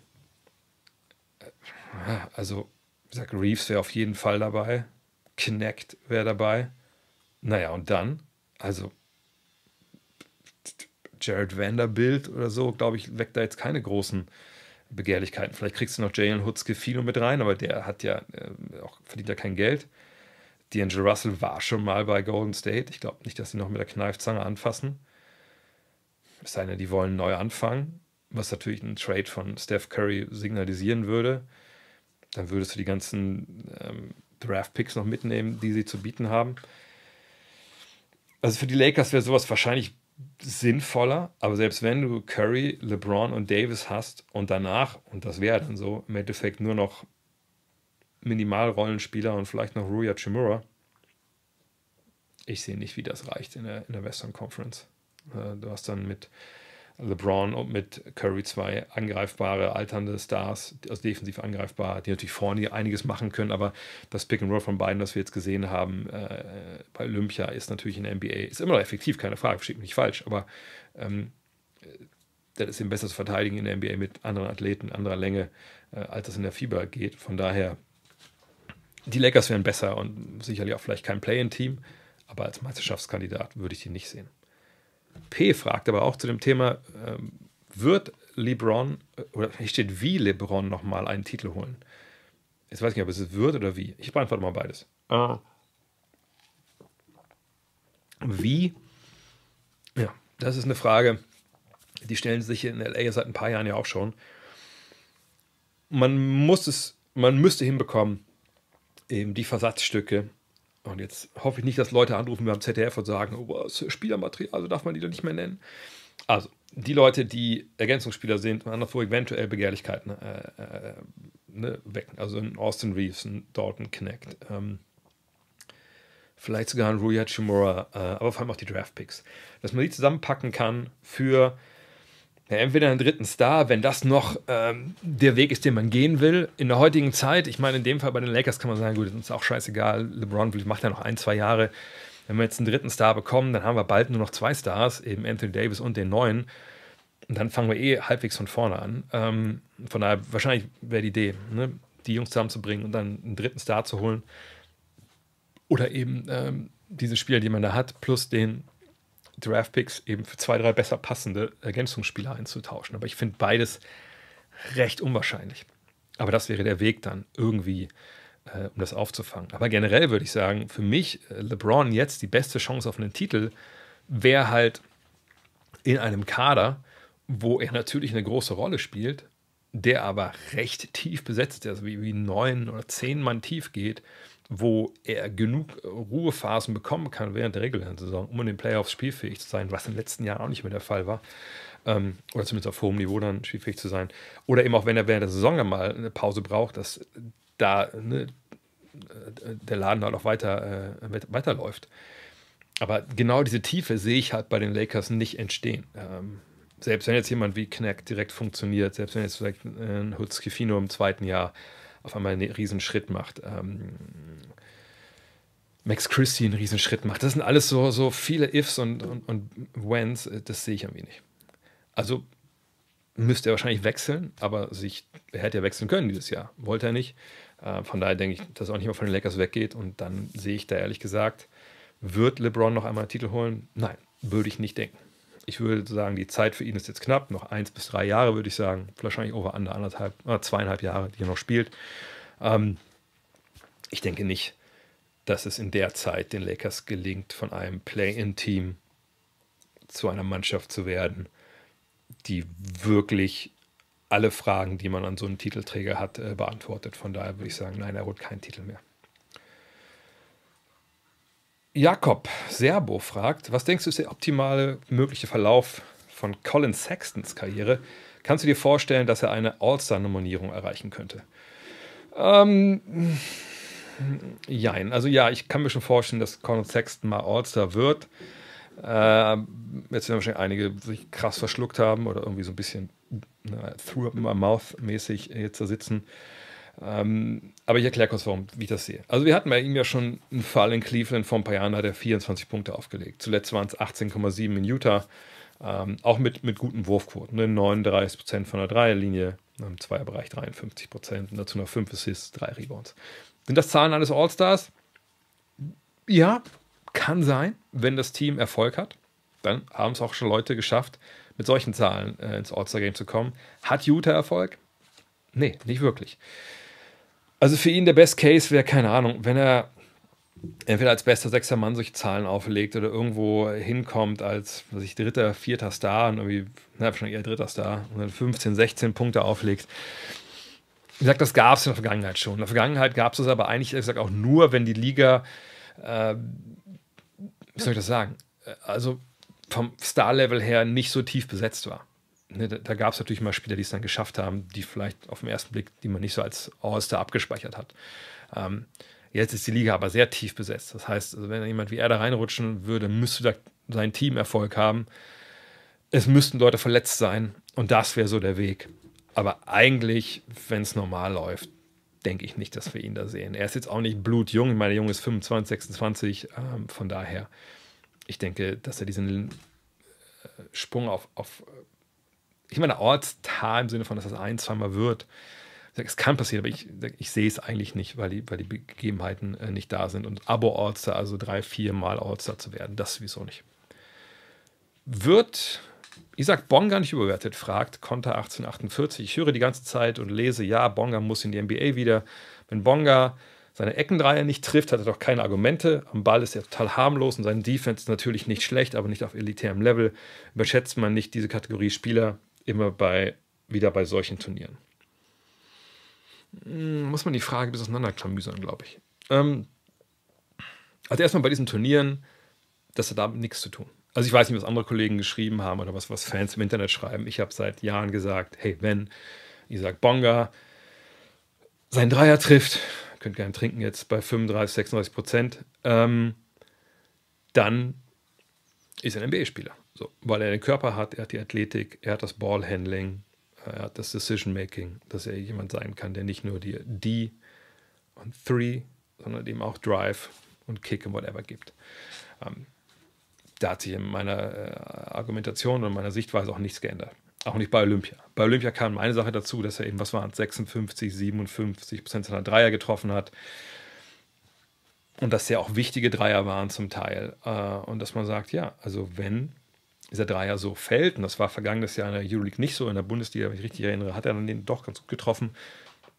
A: äh, also, ich sag, Reeves wäre auf jeden Fall dabei, Knecht wäre dabei. Naja, und dann, also Jared Vanderbilt oder so, glaube ich, weckt da jetzt keine großen Begehrlichkeiten. Vielleicht kriegst du noch Jalen Hutzke Filo mit rein, aber der hat ja äh, auch verdient ja kein Geld. D'Angelo Russell war schon mal bei Golden State. Ich glaube nicht, dass sie noch mit der Kneifzange anfassen. Es sei denn, die wollen neu anfangen, was natürlich einen Trade von Steph Curry signalisieren würde. Dann würdest du die ganzen ähm, Draft-Picks noch mitnehmen, die sie zu bieten haben. Also für die Lakers wäre sowas wahrscheinlich sinnvoller, aber selbst wenn du Curry, LeBron und Davis hast und danach, und das wäre dann so, im Endeffekt nur noch Minimalrollenspieler und vielleicht noch Ruya Chimura, ich sehe nicht, wie das reicht in der, in der Western Conference. Äh, du hast dann mit LeBron und mit Curry zwei angreifbare, alternde Stars, also defensiv angreifbar, die natürlich vorne einiges machen können, aber das Pick and Roll von beiden, das wir jetzt gesehen haben äh, bei Olympia, ist natürlich in der NBA, ist immer noch effektiv, keine Frage, versteht mich nicht falsch, aber ähm, das ist eben besser zu verteidigen in der NBA mit anderen Athleten, anderer Länge, äh, als das in der Fieber geht. Von daher, die Lakers wären besser und sicherlich auch vielleicht kein Play-in-Team, aber als Meisterschaftskandidat würde ich die nicht sehen. P fragt aber auch zu dem Thema, ähm, wird LeBron, oder hier steht wie LeBron nochmal einen Titel holen? Jetzt weiß ich nicht, ob es wird oder wie. Ich beantworte mal beides. Ah. Wie? Ja, das ist eine Frage, die stellen sich in LA seit ein paar Jahren ja auch schon. Man muss es, man müsste hinbekommen, eben die Versatzstücke und jetzt hoffe ich nicht, dass Leute anrufen beim ZDF und sagen, oh, das Spielermaterial, also darf man die doch nicht mehr nennen. Also, die Leute, die Ergänzungsspieler sind, man vor eventuell Begehrlichkeiten äh, äh, ne, wecken. Also ein Austin Reeves, ein Dalton Connect, ähm, vielleicht sogar ein Ruya Chimura, äh, aber vor allem auch die Draftpicks. Dass man die zusammenpacken kann für ja, entweder einen dritten Star, wenn das noch ähm, der Weg ist, den man gehen will. In der heutigen Zeit, ich meine, in dem Fall bei den Lakers kann man sagen, gut, ist uns auch scheißegal, LeBron macht ja noch ein, zwei Jahre. Wenn wir jetzt einen dritten Star bekommen, dann haben wir bald nur noch zwei Stars, eben Anthony Davis und den neuen. Und dann fangen wir eh halbwegs von vorne an. Ähm, von daher, wahrscheinlich wäre die Idee, ne? die Jungs zusammenzubringen und dann einen dritten Star zu holen. Oder eben ähm, diese Spieler, die man da hat, plus den Draftpicks eben für zwei, drei besser passende Ergänzungsspieler einzutauschen. Aber ich finde beides recht unwahrscheinlich. Aber das wäre der Weg dann irgendwie, äh, um das aufzufangen. Aber generell würde ich sagen, für mich äh, LeBron jetzt die beste Chance auf einen Titel wäre halt in einem Kader, wo er natürlich eine große Rolle spielt, der aber recht tief besetzt ist, also wie, wie neun oder zehn Mann tief geht wo er genug äh, Ruhephasen bekommen kann während der regulären Saison, um in den Playoffs spielfähig zu sein, was im letzten Jahr auch nicht mehr der Fall war. Ähm, oder zumindest auf hohem Niveau dann spielfähig zu sein. Oder eben auch, wenn er während der Saison dann mal eine Pause braucht, dass da ne, äh, der Laden halt auch weiter, äh, weiterläuft. Aber genau diese Tiefe sehe ich halt bei den Lakers nicht entstehen. Ähm, selbst wenn jetzt jemand wie Knack direkt funktioniert, selbst wenn jetzt vielleicht äh, ein äh, Hutz Kifino im zweiten Jahr auf einmal einen Riesenschritt macht. Ähm, Max Christie einen Riesenschritt macht. Das sind alles so, so viele Ifs und, und, und Whens, äh, das sehe ich irgendwie nicht. Also müsste er wahrscheinlich wechseln, aber sich, er hätte ja wechseln können dieses Jahr. Wollte er nicht. Äh, von daher denke ich, dass er auch nicht mal von den Lakers weggeht und dann sehe ich da ehrlich gesagt, wird LeBron noch einmal einen Titel holen? Nein, würde ich nicht denken. Ich würde sagen, die Zeit für ihn ist jetzt knapp. Noch eins bis drei Jahre, würde ich sagen. Wahrscheinlich over under, anderthalb, äh, zweieinhalb Jahre, die er noch spielt. Ähm, ich denke nicht, dass es in der Zeit den Lakers gelingt, von einem Play-in-Team zu einer Mannschaft zu werden, die wirklich alle Fragen, die man an so einen Titelträger hat, äh, beantwortet. Von daher würde ich sagen, nein, er holt keinen Titel mehr. Jakob Serbo fragt, was denkst du ist der optimale mögliche Verlauf von Colin Sextons Karriere? Kannst du dir vorstellen, dass er eine All-Star-Nominierung erreichen könnte? Ähm, jein. Also ja, ich kann mir schon vorstellen, dass Colin Sexton mal All-Star wird. Äh, jetzt werden wahrscheinlich einige sich krass verschluckt haben oder irgendwie so ein bisschen na, ne, through up my mouth mäßig jetzt da sitzen. Ähm, aber ich erkläre kurz, warum, wie ich das sehe. Also wir hatten bei ihm ja schon einen Fall in Cleveland vor ein paar Jahren, hat er 24 Punkte aufgelegt. Zuletzt waren es 18,7 in Utah, ähm, auch mit, mit guten Wurfquoten, ne? 39% von der Dreierlinie, ähm, im Zweierbereich 53% und dazu noch 5 Assists, 3 Rebounds. Sind das Zahlen eines All-Stars? Ja, kann sein, wenn das Team Erfolg hat. Dann haben es auch schon Leute geschafft, mit solchen Zahlen äh, ins All-Star-Game zu kommen. Hat Utah Erfolg? Nee, nicht wirklich. Also für ihn der Best Case wäre, keine Ahnung, wenn er entweder als bester sechster Mann solche Zahlen auflegt oder irgendwo hinkommt als was ich, dritter, vierter Star und irgendwie, na, schon eher dritter Star und dann 15, 16 Punkte auflegt. Wie gesagt, das gab es in der Vergangenheit schon. In der Vergangenheit gab es das aber eigentlich, ehrlich gesagt, auch nur, wenn die Liga, äh, wie soll ich das sagen, also vom Star-Level her nicht so tief besetzt war ne, da, da gab es natürlich mal Spieler, die es dann geschafft haben, die vielleicht auf den ersten Blick, die man nicht so als Allstar abgespeichert hat. Ähm, jetzt ist die Liga aber sehr tief besetzt. Das heißt, also wenn jemand wie er da reinrutschen würde, müsste da sein Team Erfolg haben. Es müssten Leute verletzt sein und das wäre so der Weg. Aber eigentlich, wenn es normal läuft, denke ich nicht, dass wir ihn da sehen. Er ist jetzt auch nicht blutjung. meine, der Junge ist 25, 26. Ähm, von daher, ich denke, dass er diesen äh, Sprung auf, auf ich meine, ortstar im Sinne von, dass das ein, zweimal wird. Es kann passieren, aber ich, ich sehe es eigentlich nicht, weil die, weil die Gegebenheiten äh, nicht da sind. Und Abo-Ortstar, also drei, vier Mal Ortstar zu werden, das sowieso nicht. Wird Isaac Bonga nicht überwertet, fragt Konter 1848. Ich höre die ganze Zeit und lese, ja, Bonga muss in die NBA wieder. Wenn Bonga seine Eckendreier nicht trifft, hat er doch keine Argumente. Am Ball ist er total harmlos und sein Defense ist natürlich nicht schlecht, aber nicht auf elitärem Level. Überschätzt man nicht diese Kategorie Spieler, immer bei, wieder bei solchen Turnieren. Hm, muss man die Frage bis auseinanderklamüsern, glaube ich. Ähm, also erstmal bei diesen Turnieren, das hat damit nichts zu tun. Also ich weiß nicht, was andere Kollegen geschrieben haben oder was, was Fans im Internet schreiben. Ich habe seit Jahren gesagt, hey, wenn Isaac Bonga seinen Dreier trifft, könnt gerne trinken jetzt bei 35, 36 Prozent, ähm, dann ist er ein NBA-Spieler. So, weil er den Körper hat, er hat die Athletik, er hat das Ballhandling, äh, er hat das Decision Making, dass er jemand sein kann, der nicht nur die D und Three, sondern eben auch Drive und Kick und whatever gibt. Ähm, da hat sich in meiner äh, Argumentation und meiner Sichtweise auch nichts geändert. Auch nicht bei Olympia. Bei Olympia kam eine Sache dazu, dass er eben, was waren 56, 57 Prozent seiner Dreier getroffen hat. Und dass ja auch wichtige Dreier waren zum Teil. Äh, und dass man sagt, ja, also wenn dieser Dreier so fällt, und das war vergangenes Jahr in der Euroleague nicht so, in der Bundesliga, wenn ich richtig erinnere, hat er dann den doch ganz gut getroffen,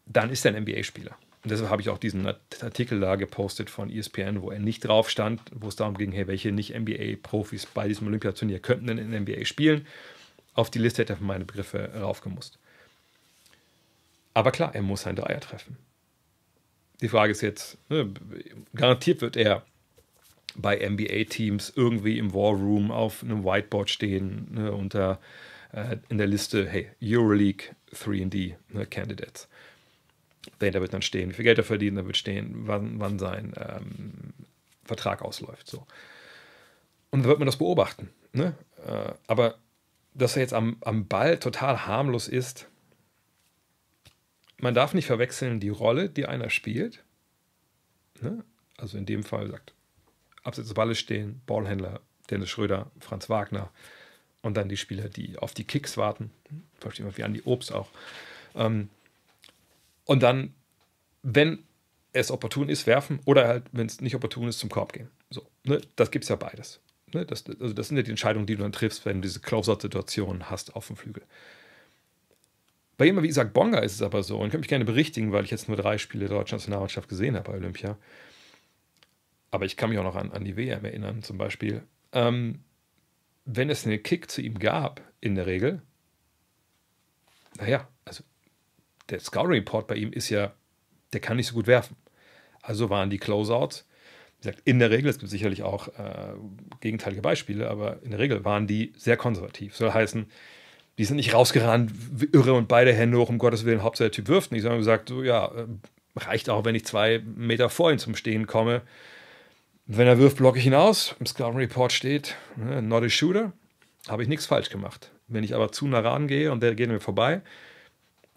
A: dann ist er ein NBA-Spieler. Und deshalb habe ich auch diesen Artikel da gepostet von ESPN, wo er nicht drauf stand, wo es darum ging, hey, welche Nicht-NBA-Profis bei diesem Olympiaturnier könnten denn in NBA spielen. Auf die Liste hätte er meine Begriffe raufgemusst. Aber klar, er muss seinen Dreier treffen. Die Frage ist jetzt, ne, garantiert wird er bei NBA-Teams irgendwie im War Room auf einem Whiteboard stehen ne, unter äh, in der Liste, hey, Euroleague 3D ne, Candidates. Da wird dann stehen, wie viel Geld er verdient, da wird stehen, wann, wann sein ähm, Vertrag ausläuft. So. Und dann wird man das beobachten. Ne? Äh, aber dass er jetzt am, am Ball total harmlos ist, man darf nicht verwechseln die Rolle, die einer spielt. Ne? Also in dem Fall sagt abseits des Balles stehen, Ballhändler, Dennis Schröder, Franz Wagner und dann die Spieler, die auf die Kicks warten, zum Beispiel wie Andi Obst auch. Ähm, und dann, wenn es opportun ist, werfen oder halt, wenn es nicht opportun ist, zum Korb gehen. So, ne? Das gibt es ja beides. Ne? Das, also das sind ja die Entscheidungen, die du dann triffst, wenn du diese closer situation hast auf dem Flügel. Bei jemandem wie Isaac Bonga ist es aber so, und ich kann mich gerne berichtigen, weil ich jetzt nur drei Spiele der deutschen Nationalmannschaft gesehen habe bei Olympia aber ich kann mich auch noch an, an die WM erinnern, zum Beispiel. Ähm, wenn es einen Kick zu ihm gab, in der Regel, naja, also der Scouting Report bei ihm ist ja, der kann nicht so gut werfen. Also waren die Closeouts, wie gesagt, in der Regel, es gibt sicherlich auch äh, gegenteilige Beispiele, aber in der Regel waren die sehr konservativ. Soll heißen, die sind nicht rausgerannt, irre und beide Hände hoch, um Gottes Willen, Hauptsache der Typ wirft nicht, sondern gesagt, so ja, äh, reicht auch, wenn ich zwei Meter vor ihm zum Stehen komme wenn er wirft, blocke ich ihn aus. Im Scouting Report steht, ne, not a shooter. Habe ich nichts falsch gemacht. Wenn ich aber zu nah rangehe und der geht mir vorbei,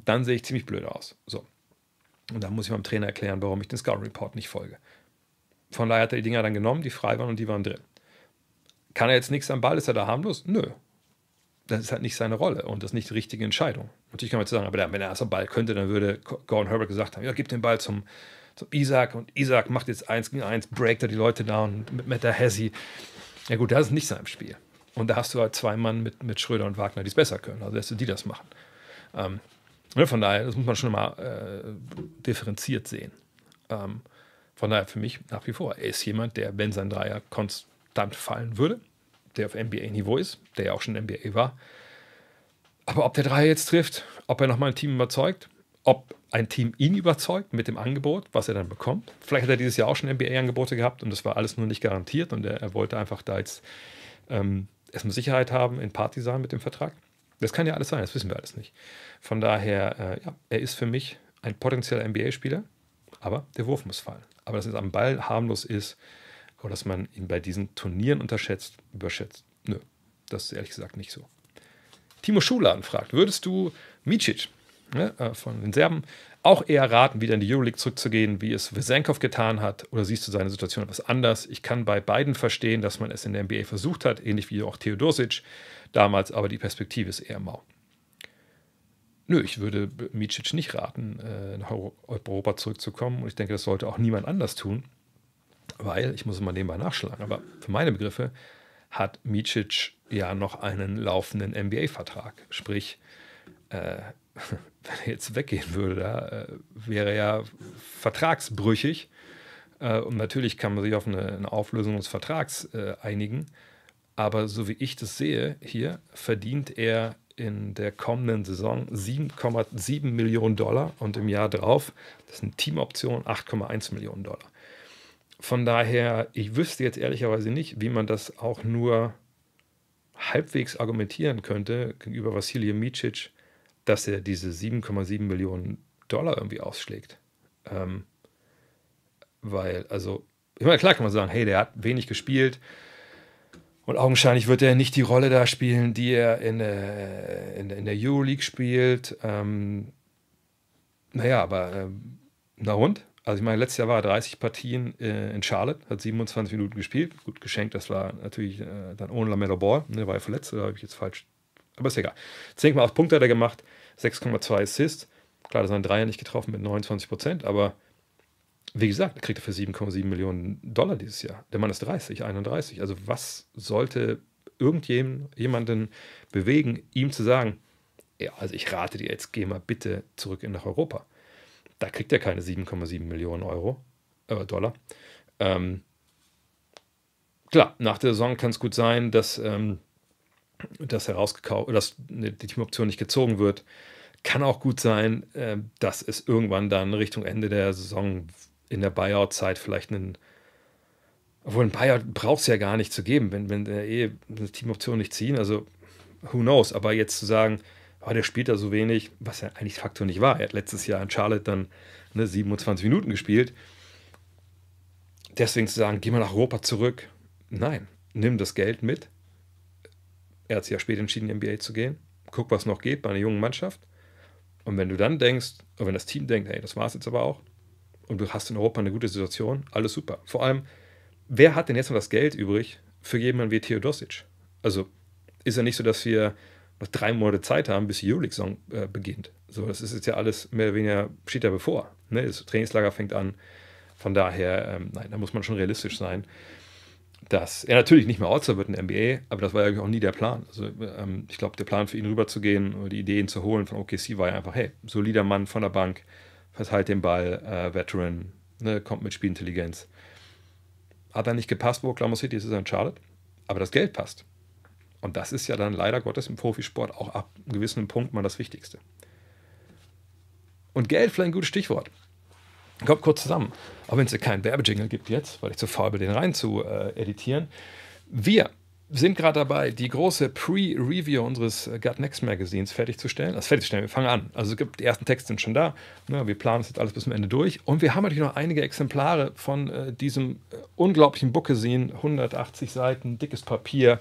A: dann sehe ich ziemlich blöd aus. So. Und dann muss ich meinem Trainer erklären, warum ich den Scouting Report nicht folge. Von daher hat er die Dinger dann genommen, die frei waren und die waren drin. Kann er jetzt nichts am Ball? Ist er da harmlos? Nö. Das ist halt nicht seine Rolle und das ist nicht die richtige Entscheidung. Natürlich kann man jetzt sagen, aber wenn er erst am Ball könnte, dann würde Gordon Herbert gesagt haben: Ja, gib den Ball zum, so Isaac und Isaac macht jetzt eins gegen eins, breakt er die Leute down mit Meta Hesse. Ja gut, das ist nicht sein Spiel. Und da hast du halt zwei Mann mit, mit Schröder und Wagner, die es besser können. Also lässt du die das machen. Ähm, ne, von daher, das muss man schon mal äh, differenziert sehen. Ähm, von daher für mich nach wie vor, er ist jemand, der, wenn sein Dreier konstant fallen würde, der auf NBA-Niveau ist, der ja auch schon NBA war, aber ob der Dreier jetzt trifft, ob er nochmal ein Team überzeugt, ob ein Team ihn überzeugt mit dem Angebot, was er dann bekommt. Vielleicht hat er dieses Jahr auch schon NBA-Angebote gehabt und das war alles nur nicht garantiert und er, er wollte einfach da jetzt ähm, erstmal Sicherheit haben in Partisan mit dem Vertrag. Das kann ja alles sein, das wissen wir alles nicht. Von daher, äh, ja, er ist für mich ein potenzieller NBA-Spieler, aber der Wurf muss fallen. Aber dass es am Ball harmlos ist oder dass man ihn bei diesen Turnieren unterschätzt, überschätzt, nö, das ist ehrlich gesagt nicht so. Timo Schuladen fragt, würdest du Micic ne, äh, von den Serben, auch eher raten, wieder in die Euroleague zurückzugehen, wie es Wesenkov getan hat? Oder siehst du seine Situation etwas anders? Ich kann bei beiden verstehen, dass man es in der NBA versucht hat, ähnlich wie auch Theodosic damals, aber die Perspektive ist eher mau. Nö, ich würde Micic nicht raten, äh, nach Europa zurückzukommen. Und ich denke, das sollte auch niemand anders tun, weil, ich muss es mal nebenbei nachschlagen, aber für meine Begriffe hat Micic ja noch einen laufenden NBA-Vertrag. Sprich, äh, wenn er jetzt weggehen würde, da, äh, wäre ja vertragsbrüchig. Äh, und natürlich kann man sich auf eine, eine Auflösung des Vertrags äh, einigen. Aber so wie ich das sehe hier, verdient er in der kommenden Saison 7,7 Millionen Dollar und im Jahr drauf, das ist eine Teamoption, 8,1 Millionen Dollar. Von daher, ich wüsste jetzt ehrlicherweise nicht, wie man das auch nur halbwegs argumentieren könnte gegenüber Vasilij Micic, dass er diese 7,7 Millionen Dollar irgendwie ausschlägt. Ähm, weil, also, ich meine, klar kann man sagen, hey, der hat wenig gespielt und augenscheinlich wird er nicht die Rolle da spielen, die er in, in, in der Euroleague spielt. Ähm, naja, aber äh, na und? Also ich meine, letztes Jahr war er 30 Partien äh, in Charlotte, hat 27 Minuten gespielt. Gut, geschenkt, das war natürlich äh, dann ohne Lamello Ball. Ne, war er verletzt, oder habe ich jetzt falsch? Aber ist egal. auf Punkte hat er gemacht, 6,2 Assists. Klar, das waren Dreier nicht getroffen mit 29 Prozent, aber wie gesagt, er kriegt er für 7,7 Millionen Dollar dieses Jahr. Der Mann ist 30, 31. Also was sollte irgendjemanden bewegen, ihm zu sagen, ja, also ich rate dir jetzt, geh mal bitte zurück nach Europa. Da kriegt er keine 7,7 Millionen Euro, äh, Dollar. Ähm, klar, nach der Saison kann es gut sein, dass ähm, dass herausgekauft, ne, dass die Teamoption nicht gezogen wird. Kann auch gut sein, äh, dass es irgendwann dann Richtung Ende der Saison in der Buyout-Zeit vielleicht einen, obwohl ein Buyout braucht es ja gar nicht zu geben, wenn, wenn der äh, eh eine Teamoption nicht ziehen, also who knows, aber jetzt zu sagen, oh, der spielt da so wenig, was ja eigentlich Faktor nicht war, er hat letztes Jahr in Charlotte dann ne, 27 Minuten gespielt, deswegen zu sagen, geh mal nach Europa zurück, nein, nimm das Geld mit, er hat sich ja spät entschieden, in die NBA zu gehen. Guck, was noch geht bei einer jungen Mannschaft. Und wenn du dann denkst, oder wenn das Team denkt, hey, das war es jetzt aber auch, und du hast in Europa eine gute Situation, alles super. Vor allem, wer hat denn jetzt noch das Geld übrig für jemanden wie Theodosic? Also ist ja nicht so, dass wir noch drei Monate Zeit haben, bis die euroleague song äh, beginnt. So, das ist jetzt ja alles mehr oder weniger, steht ja bevor. Ne? Das Trainingslager fängt an. Von daher, ähm, nein, da muss man schon realistisch sein dass er natürlich nicht mehr Ortser wird in der NBA, aber das war ja auch nie der Plan. Also ähm, ich glaube, der Plan für ihn rüberzugehen oder die Ideen zu holen von OKC war ja einfach, hey, solider Mann von der Bank, verteilt den Ball, äh, Veteran, ne, kommt mit Spielintelligenz. Hat dann nicht gepasst, wo Oklahoma City ist, ist er Charlotte, aber das Geld passt. Und das ist ja dann leider Gottes im Profisport auch ab einem gewissen Punkt mal das Wichtigste. Und Geld vielleicht ein gutes Stichwort. Kommt kurz zusammen. Auch wenn es keinen Werbejingle gibt jetzt, weil ich zu faul bin, den rein zu äh, editieren. Wir sind gerade dabei, die große Pre-Review unseres äh, Gut Next Magazines fertigzustellen. Also fertigzustellen, wir fangen an. Also es gibt, die ersten Texte sind schon da. Ja, wir planen es jetzt alles bis zum Ende durch. Und wir haben natürlich noch einige Exemplare von äh, diesem äh, unglaublichen Book gesehen. 180 Seiten, dickes Papier.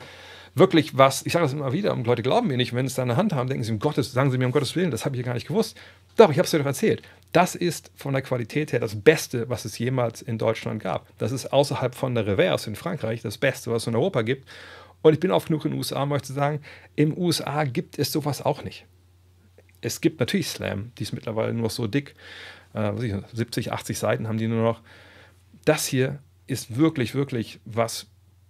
A: Wirklich was, ich sage das immer wieder, und Leute glauben mir nicht, wenn es da in der Hand haben, denken sie, um Gottes, sagen sie mir um Gottes Willen, das habe ich ja gar nicht gewusst. Doch, ich habe es dir doch erzählt. Das ist von der Qualität her das Beste, was es jemals in Deutschland gab. Das ist außerhalb von der Reverse in Frankreich das Beste, was es in Europa gibt. Und ich bin oft genug in den USA, möchte sagen, im USA gibt es sowas auch nicht. Es gibt natürlich Slam, die ist mittlerweile nur so dick, äh, 70, 80 Seiten haben die nur noch. Das hier ist wirklich, wirklich was,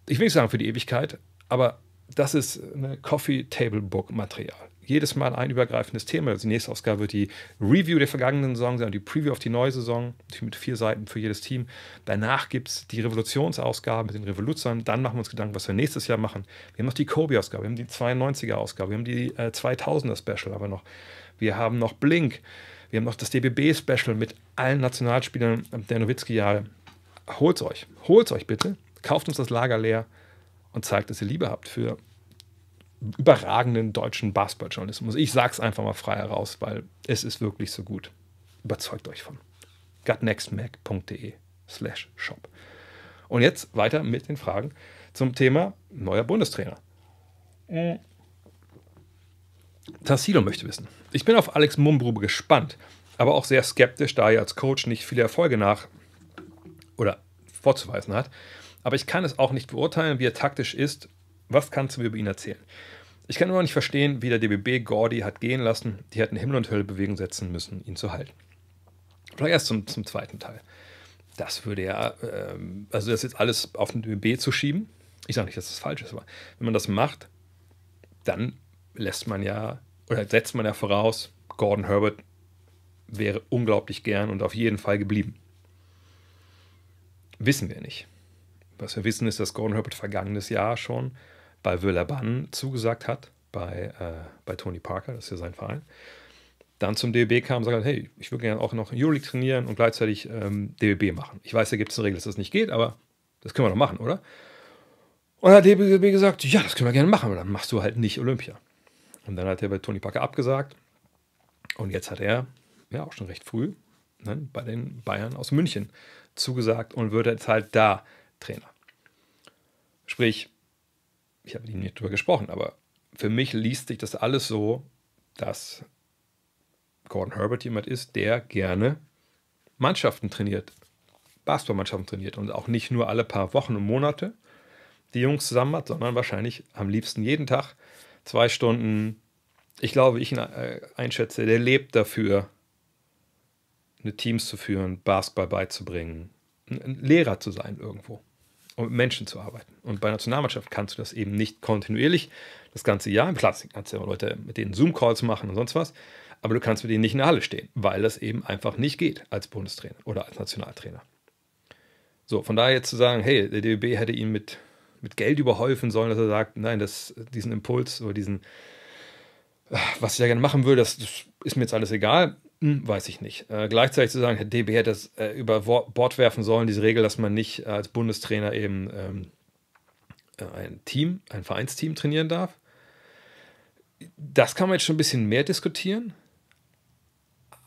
A: ich will nicht sagen für die Ewigkeit, aber das ist eine Coffee Table Book Material jedes Mal ein übergreifendes Thema. Also die nächste Ausgabe wird die Review der vergangenen Saison sein, die Preview auf die neue Saison, mit vier Seiten für jedes Team. Danach gibt es die Revolutionsausgabe mit den Revoluzern. Dann machen wir uns Gedanken, was wir nächstes Jahr machen. Wir haben noch die Kobe-Ausgabe, wir haben die 92er-Ausgabe, wir haben die äh, 2000er-Special aber noch. Wir haben noch Blink, wir haben noch das DBB-Special mit allen Nationalspielern der Nowitzki-Jahre. Holt's euch, holt's euch bitte, kauft uns das Lager leer und zeigt, dass ihr Liebe habt für überragenden deutschen Basketballjournalismus. Ich sage es einfach mal frei heraus, weil es ist wirklich so gut. Überzeugt euch von. gutnextmac.de slash shop. Und jetzt weiter mit den Fragen zum Thema neuer Bundestrainer. Äh. Tassilo möchte wissen. Ich bin auf Alex Mumbrube gespannt, aber auch sehr skeptisch, da er als Coach nicht viele Erfolge nach oder vorzuweisen hat. Aber ich kann es auch nicht beurteilen, wie er taktisch ist. Was kannst du mir über ihn erzählen? Ich kann immer nicht verstehen, wie der DBB Gordy hat gehen lassen. Die hätten Himmel und Hölle Bewegung setzen müssen, ihn zu halten. Vielleicht erst zum, zum zweiten Teil. Das würde ja, ähm, also das jetzt alles auf den DBB zu schieben, ich sage nicht, dass das falsch ist, aber wenn man das macht, dann lässt man ja, oder setzt man ja voraus, Gordon Herbert wäre unglaublich gern und auf jeden Fall geblieben. Wissen wir nicht. Was wir wissen ist, dass Gordon Herbert vergangenes Jahr schon bei Villeurbanne zugesagt hat, bei, äh, bei Tony Parker, das ist ja sein Verein, dann zum DB kam und sagte, hey, ich würde gerne auch noch Euroleague trainieren und gleichzeitig ähm, DBB machen. Ich weiß, da gibt es eine Regel, dass das nicht geht, aber das können wir doch machen, oder? Und hat DBB gesagt, ja, das können wir gerne machen, aber dann machst du halt nicht Olympia. Und dann hat er bei Tony Parker abgesagt. Und jetzt hat er, ja auch schon recht früh, ne, bei den Bayern aus München zugesagt und wird jetzt halt da Trainer. Sprich, ich habe ihm nicht drüber gesprochen, aber für mich liest sich das alles so, dass Gordon Herbert jemand ist, der gerne Mannschaften trainiert, Basketballmannschaften trainiert und auch nicht nur alle paar Wochen und Monate die Jungs zusammen hat, sondern wahrscheinlich am liebsten jeden Tag zwei Stunden. Ich glaube, ich ihn äh, einschätze, der lebt dafür, eine Teams zu führen, Basketball beizubringen, ein Lehrer zu sein irgendwo um mit Menschen zu arbeiten. Und bei Nationalmannschaft kannst du das eben nicht kontinuierlich das ganze Jahr. Im Klar, kannst du ja Leute mit denen Zoom-Calls machen und sonst was, aber du kannst mit denen nicht in der Halle stehen, weil das eben einfach nicht geht als Bundestrainer oder als Nationaltrainer. So, von daher jetzt zu sagen, hey, der DB hätte ihn mit, mit Geld überhäufen sollen, dass er sagt, nein, das, diesen Impuls oder diesen, äh, was ich ja gerne machen würde, das, das ist mir jetzt alles egal hm, weiß ich nicht. Äh, gleichzeitig zu sagen, Herr DB hätte das äh, über Bord werfen sollen, diese Regel, dass man nicht äh, als Bundestrainer eben ähm, äh, ein Team, ein Vereinsteam trainieren darf. Das kann man jetzt schon ein bisschen mehr diskutieren.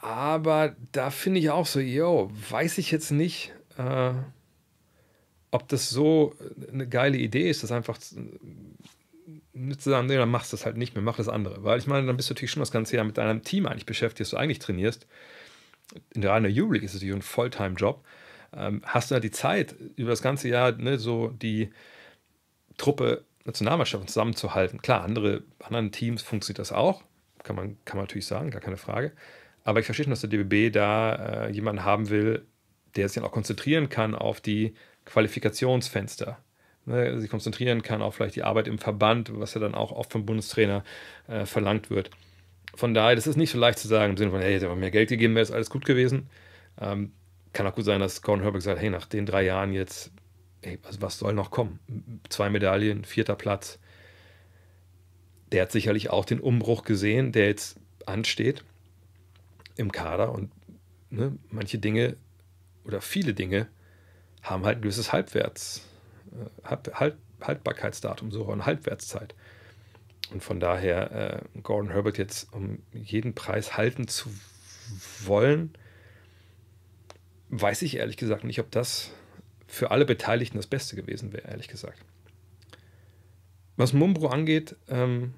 A: Aber da finde ich auch so, yo, weiß ich jetzt nicht, äh, ob das so äh, eine geile Idee ist, das einfach nützt zu sagen, nee, dann machst du das halt nicht mehr, mach das andere. Weil ich meine, dann bist du natürlich schon das ganze Jahr mit deinem Team eigentlich beschäftigt, das du eigentlich trainierst. In der reinen Jubel ist es natürlich ein Volltime-Job. Ähm, hast du halt die Zeit, über das ganze Jahr ne, so die Truppe Nationalmannschaften zusammenzuhalten. Klar, andere, anderen Teams funktioniert das auch, kann man, kann man natürlich sagen, gar keine Frage. Aber ich verstehe schon, dass der DBB da äh, jemanden haben will, der sich dann auch konzentrieren kann auf die Qualifikationsfenster ne, sich konzentrieren kann auf vielleicht die Arbeit im Verband, was ja dann auch oft vom Bundestrainer äh, verlangt wird. Von daher, das ist nicht so leicht zu sagen im Sinne von, hey, hätte man mehr Geld gegeben, wäre es alles gut gewesen. Ähm, kann auch gut sein, dass Gordon Herbig sagt, hey, nach den drei Jahren jetzt, hey, was, was soll noch kommen? Zwei Medaillen, vierter Platz. Der hat sicherlich auch den Umbruch gesehen, der jetzt ansteht im Kader und ne, manche Dinge oder viele Dinge haben halt ein gewisses Halbwerts. Äh, halt, halt, Haltbarkeitsdatum, so eine Halbwertszeit. Und von daher, äh, Gordon Herbert jetzt um jeden Preis halten zu wollen, weiß ich ehrlich gesagt nicht, ob das für alle Beteiligten das Beste gewesen wäre, ehrlich gesagt. Was Mumbro angeht, ähm,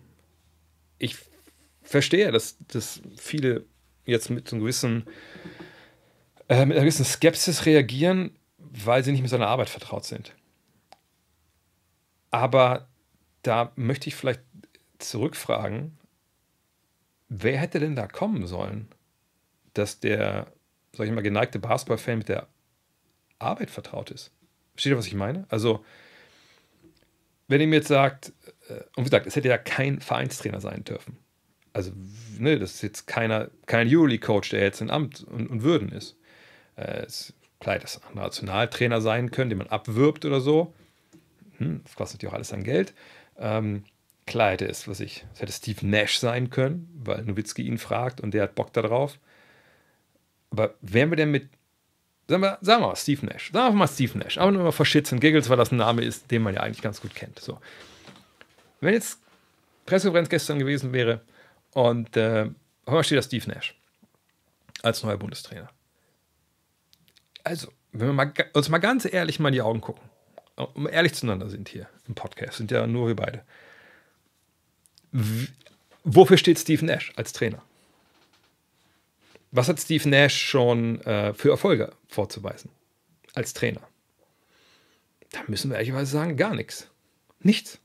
A: ich verstehe, dass, dass viele jetzt mit einem gewissen, äh, mit einer gewissen Skepsis reagieren, weil sie nicht mit seiner Arbeit vertraut sind. Aber da möchte ich vielleicht zurückfragen, wer hätte denn da kommen sollen, dass der, sag ich mal, geneigte Basketballfan mit der Arbeit vertraut ist? Versteht ihr, was ich meine? Also, wenn ihr mir jetzt sagt, äh, und wie gesagt, es hätte ja kein Vereinstrainer sein dürfen. Also, ne, das ist jetzt keiner, kein Euroleague-Coach, der jetzt in Amt und, und Würden ist. Äh, ist klar, dass ein Nationaltrainer sein können, den man abwirbt oder so hm, das kostet ja auch alles an Geld. Ähm, klar hätte es, was ich, es hätte Steve Nash sein können, weil Nowitzki ihn fragt und der hat Bock darauf. Aber wären wir denn mit, sagen wir, sagen wir mal Steve Nash, sagen wir mal Steve Nash, aber nur mal for und Giggles, weil das ein Name ist, den man ja eigentlich ganz gut kennt. So. Wenn jetzt Pressekonferenz gestern gewesen wäre und äh, auf steht da Steve Nash als neuer Bundestrainer. Also, wenn wir mal, uns mal ganz ehrlich mal in die Augen gucken, um ehrlich zueinander sind hier im Podcast, sind ja nur wir beide. W wofür steht Steve Nash als Trainer? Was hat Steve Nash schon äh, für Erfolge vorzuweisen als Trainer? Da müssen wir ehrlicherweise sagen, gar nichts. Nichts.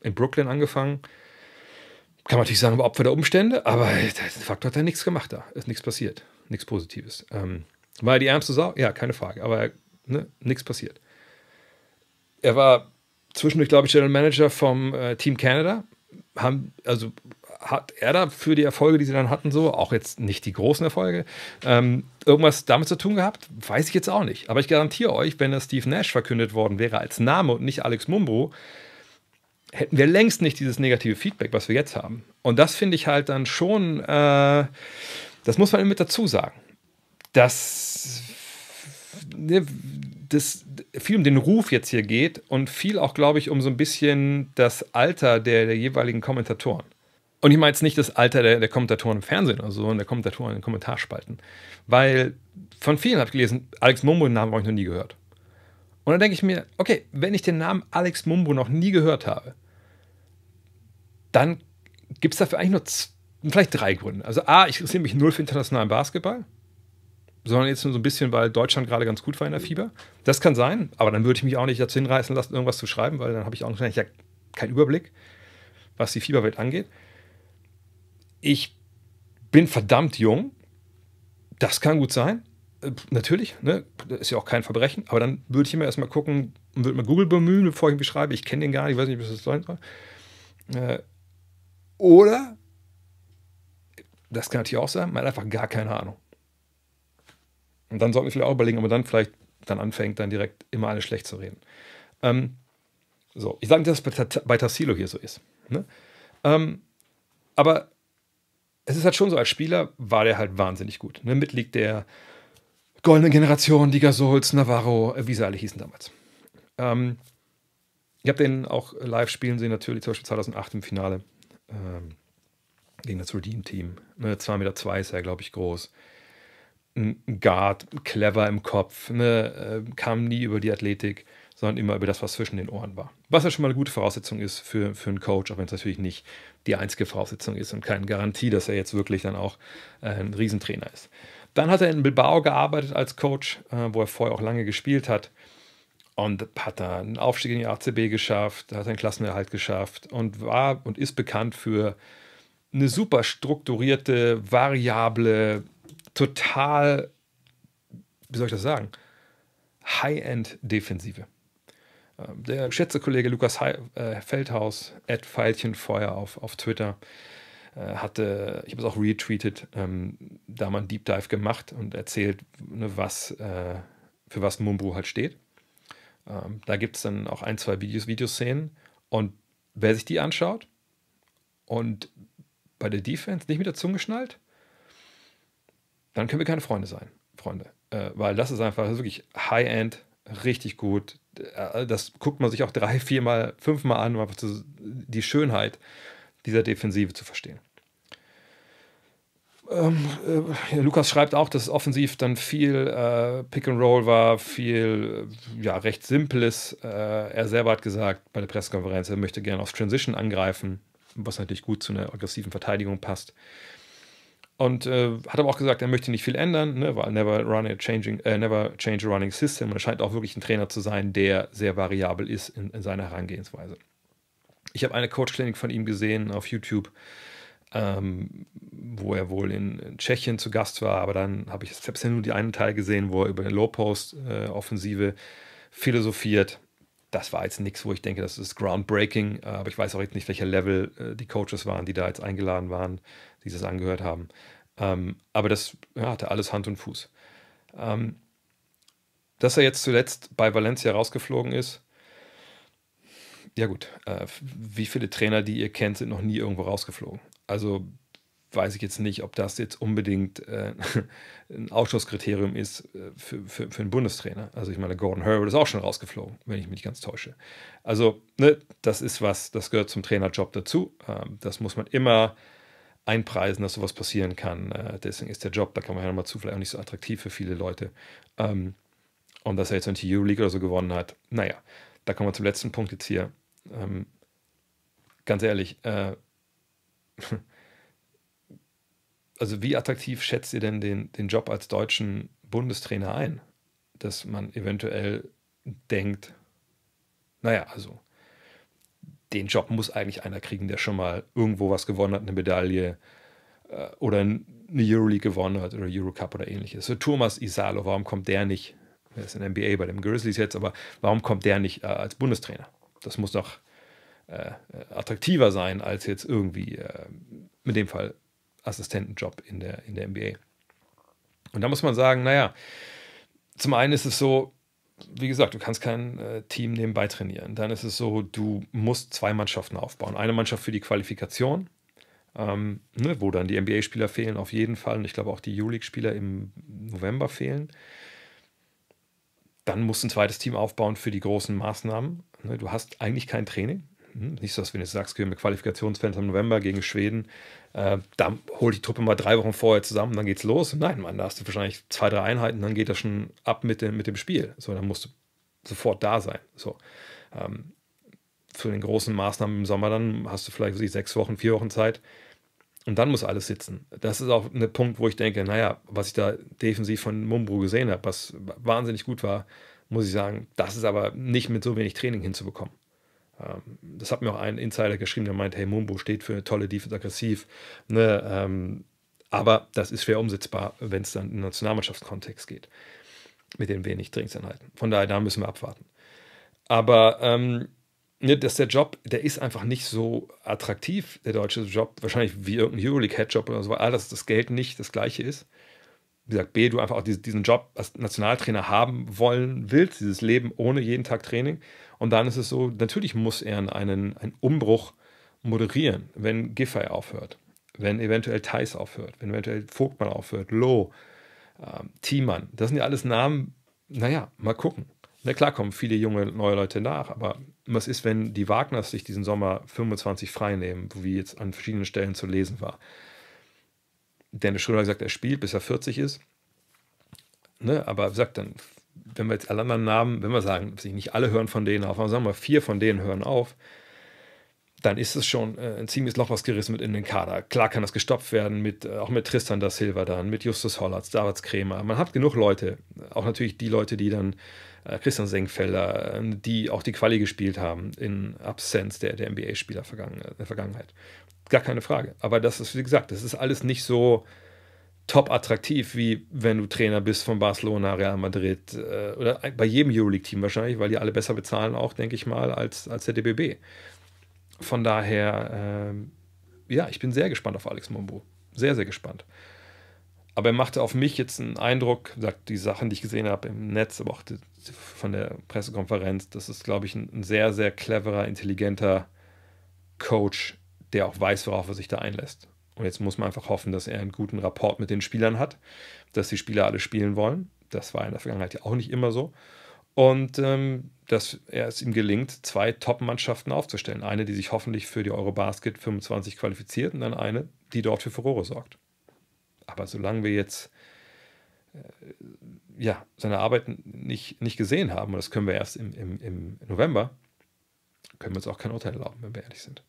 A: In Brooklyn angefangen, kann man natürlich sagen, Opfer der Umstände, aber de facto hat er nichts gemacht da. Ist nichts passiert. Nichts Positives. Ähm, war er die ärmste Sau? Ja, keine Frage. Aber ne, nichts passiert er war zwischendurch, glaube ich, General Manager vom äh, Team Canada. Haben, also hat er da für die Erfolge, die sie dann hatten, so, auch jetzt nicht die großen Erfolge, ähm, irgendwas damit zu tun gehabt? Weiß ich jetzt auch nicht. Aber ich garantiere euch, wenn das Steve Nash verkündet worden wäre als Name und nicht Alex Mumbro, hätten wir längst nicht dieses negative Feedback, was wir jetzt haben. Und das finde ich halt dann schon, äh, das muss man mit dazu sagen. Das. Ne, das viel um den Ruf jetzt hier geht und viel auch, glaube ich, um so ein bisschen das Alter der, der jeweiligen Kommentatoren. Und ich meine jetzt nicht das Alter der, der Kommentatoren im Fernsehen oder so, sondern der Kommentatoren in den Kommentarspalten. Weil von vielen habe ich gelesen, Alex Mumbo, den Namen habe ich noch nie gehört. Und dann denke ich mir, okay, wenn ich den Namen Alex Mumbo noch nie gehört habe, dann gibt es dafür eigentlich nur vielleicht drei Gründe. Also A, ich interessiere mich null für internationalen Basketball sondern jetzt nur so ein bisschen, weil Deutschland gerade ganz gut war in der Fieber. Das kann sein, aber dann würde ich mich auch nicht dazu hinreißen lassen, irgendwas zu schreiben, weil dann habe ich auch noch ja, keinen Überblick, was die Fieberwelt angeht. Ich bin verdammt jung. Das kann gut sein. Äh, natürlich, ne? ist ja auch kein Verbrechen, aber dann würde ich immer erstmal gucken und würde mal Google bemühen, bevor ich irgendwie schreibe. Ich kenne den gar nicht, ich weiß nicht, was das sein soll. Äh, oder, das kann natürlich auch sein, man hat einfach gar keine Ahnung. Und dann sollten wir vielleicht auch überlegen, ob man dann vielleicht dann anfängt, dann direkt immer alles schlecht zu reden. Ähm, so, ich sage nicht, dass es bei Tassilo hier so ist. Ne? Ähm, aber es ist halt schon so, als Spieler war der halt wahnsinnig gut. Ne? Mitglied der goldenen Generation, Diga Souls, Navarro, äh, wie sie alle hießen damals. Ähm, ich habe den auch live spielen sehen, natürlich zum Beispiel 2008 im Finale ähm, gegen das Redeem-Team. Ne, 2,2 Meter zwei ist er, glaube ich, groß ein Guard, clever im Kopf, ne, äh, kam nie über die Athletik, sondern immer über das, was zwischen den Ohren war. Was ja schon mal eine gute Voraussetzung ist für, für einen Coach, auch wenn es natürlich nicht die einzige Voraussetzung ist und keine Garantie, dass er jetzt wirklich dann auch äh, ein Riesentrainer ist. Dann hat er in Bilbao gearbeitet als Coach, äh, wo er vorher auch lange gespielt hat und hat da einen Aufstieg in die ACB geschafft, hat einen Klassenerhalt geschafft und war und ist bekannt für eine super strukturierte, variable total, wie soll ich das sagen, High-End-Defensive. Ähm, der geschätzte Kollege Lukas äh, Feldhaus, Ed Pfeilchenfeuer auf, auf Twitter, äh, hatte, ich habe es auch retweetet, ähm, da mal einen Deep Dive gemacht und erzählt, ne, was, äh, für was Mumbru halt steht. Ähm, da gibt es dann auch ein, zwei Videos, Videoszenen. Und wer sich die anschaut und bei der Defense nicht mit der Zunge geschnallt, dann können wir keine Freunde sein, Freunde. Äh, weil das ist einfach das ist wirklich High-End, richtig gut. Äh, das guckt man sich auch drei, viermal, fünfmal an, um einfach zu, die Schönheit dieser Defensive zu verstehen. Ähm, äh, Lukas schreibt auch, dass offensiv dann viel äh, Pick and Roll war, viel äh, ja recht simples. Äh, er selber hat gesagt bei der Pressekonferenz, er möchte gerne auf Transition angreifen, was natürlich gut zu einer aggressiven Verteidigung passt. Und äh, hat aber auch gesagt, er möchte nicht viel ändern, ne, weil never, run a changing, äh, never change a running system. Und er scheint auch wirklich ein Trainer zu sein, der sehr variabel ist in, in seiner Herangehensweise. Ich habe eine Coach-Klinik von ihm gesehen auf YouTube, ähm, wo er wohl in, in Tschechien zu Gast war, aber dann habe ich selbst nur die einen Teil gesehen, wo er über eine Low-Post-Offensive äh, philosophiert das war jetzt nichts, wo ich denke, das ist groundbreaking, äh, aber ich weiß auch jetzt nicht, welcher Level äh, die Coaches waren, die da jetzt eingeladen waren, die das angehört haben. Ähm, aber das ja, hatte alles Hand und Fuß. Ähm, dass er jetzt zuletzt bei Valencia rausgeflogen ist, ja gut, äh, wie viele Trainer, die ihr kennt, sind noch nie irgendwo rausgeflogen. Also weiß ich jetzt nicht, ob das jetzt unbedingt äh, ein Ausschusskriterium ist äh, für, für, für, einen Bundestrainer. Also ich meine, Gordon Herbert ist auch schon rausgeflogen, wenn ich mich ganz täusche. Also ne, das ist was, das gehört zum Trainerjob dazu. Ähm, das muss man immer einpreisen, dass sowas passieren kann. Äh, deswegen ist der Job, da kann man ja nochmal zu, vielleicht auch nicht so attraktiv für viele Leute. Ähm, und dass er jetzt in die EU-League oder so gewonnen hat, naja, da kommen wir zum letzten Punkt jetzt hier. Ähm, ganz ehrlich, äh, also wie attraktiv schätzt ihr denn den, den Job als deutschen Bundestrainer ein, dass man eventuell denkt, naja, also den Job muss eigentlich einer kriegen, der schon mal irgendwo was gewonnen hat, eine Medaille äh, oder eine Euroleague gewonnen hat oder Eurocup oder ähnliches. So Thomas Isalo, warum kommt der nicht? Er ist in NBA bei den Grizzlies jetzt, aber warum kommt der nicht äh, als Bundestrainer? Das muss doch äh, äh attraktiver sein als jetzt irgendwie, äh, in dem Fall Assistentenjob in der, in der NBA. Und da muss man sagen, naja, zum einen ist es so, wie gesagt, du kannst kein äh, Team nebenbei trainieren. Dann ist es so, du musst zwei Mannschaften aufbauen. Eine Mannschaft für die Qualifikation, ähm, ne, wo dann die NBA-Spieler fehlen, auf jeden Fall. Und ich glaube auch die U-League-Spieler im November fehlen. Dann musst du ein zweites Team aufbauen für die großen Maßnahmen. Ne, du hast eigentlich kein Training. Hm, nicht so, dass wenn du sagst, wir mit Qualifikationsfans im November gegen Schweden, äh, da holt die Truppe mal drei Wochen vorher zusammen, dann geht's los. Nein, man, da hast du wahrscheinlich zwei, drei Einheiten, dann geht das schon ab mit dem, mit dem Spiel. So, dann musst du sofort da sein. So. Ähm, für den großen Maßnahmen im Sommer, dann hast du vielleicht ich, sechs Wochen, vier Wochen Zeit. Und dann muss alles sitzen. Das ist auch ein Punkt, wo ich denke, naja, was ich da defensiv von Mumbro gesehen habe, was wahnsinnig gut war, muss ich sagen, das ist aber nicht mit so wenig Training hinzubekommen. Ähm, das hat mir auch ein Insider geschrieben, der meint, hey, Mumbo steht für tolle Defense aggressiv. Ne, ähm, aber das ist schwer umsetzbar, wenn es dann in den Nationalmannschaftskontext geht, mit den wenig Trainingseinheiten. Von daher, da müssen wir abwarten. Aber ähm, ne, dass der Job, der ist einfach nicht so attraktiv, der deutsche Job, wahrscheinlich wie irgendein Euroleague-Head-Job oder so, weil das, das Geld nicht das gleiche ist. Wie gesagt, B, du einfach auch diesen Job als Nationaltrainer haben wollen willst, dieses Leben ohne jeden Tag Training. Und dann ist es so, natürlich muss er einen, einen Umbruch moderieren, wenn Giffey aufhört, wenn eventuell Theis aufhört, wenn eventuell Vogtmann aufhört, Loh, ähm, Thiemann. Das sind ja alles Namen, naja, mal gucken. Na klar kommen viele junge, neue Leute nach, aber was ist, wenn die Wagners sich diesen Sommer 25 freinehmen, wie jetzt an verschiedenen Stellen zu lesen war? Dennis Schröder hat gesagt, er spielt, bis er 40 ist. Ne, aber sagt dann wenn wir jetzt alle anderen Namen, wenn wir sagen, nicht alle hören von denen auf, aber sagen wir, mal, vier von denen hören auf, dann ist es schon äh, ein ziemliches Loch, was gerissen wird in den Kader. Klar kann das gestopft werden, mit, äh, auch mit Tristan da Silva dann, mit Justus Hollatz, David Kremer. Man hat genug Leute, auch natürlich die Leute, die dann äh, Christian Senkfelder, die auch die Quali gespielt haben in Absenz der, der NBA-Spieler in der Vergangenheit. Gar keine Frage. Aber das ist, wie gesagt, das ist alles nicht so top attraktiv, wie wenn du Trainer bist von Barcelona, Real Madrid äh, oder bei jedem Euroleague-Team wahrscheinlich, weil die alle besser bezahlen, auch denke ich mal, als, als der DBB. Von daher, äh, ja, ich bin sehr gespannt auf Alex Mombo. Sehr, sehr gespannt. Aber er machte auf mich jetzt einen Eindruck, sagt die Sachen, die ich gesehen habe im Netz, aber auch die, von der Pressekonferenz, das ist, glaube ich, ein, ein sehr, sehr cleverer, intelligenter Coach, der auch weiß, worauf er sich da einlässt. Und jetzt muss man einfach hoffen, dass er einen guten Rapport mit den Spielern hat, dass die Spieler alle spielen wollen. Das war in der Vergangenheit ja auch nicht immer so. Und ähm, dass er es ihm gelingt, zwei Top-Mannschaften aufzustellen. Eine, die sich hoffentlich für die Eurobasket 25 qualifiziert und dann eine, die dort für Furore sorgt. Aber solange wir jetzt äh, ja, seine Arbeit nicht, nicht gesehen haben, und das können wir erst im, im, im November, können wir uns auch kein Urteil erlauben, wenn wir ehrlich sind.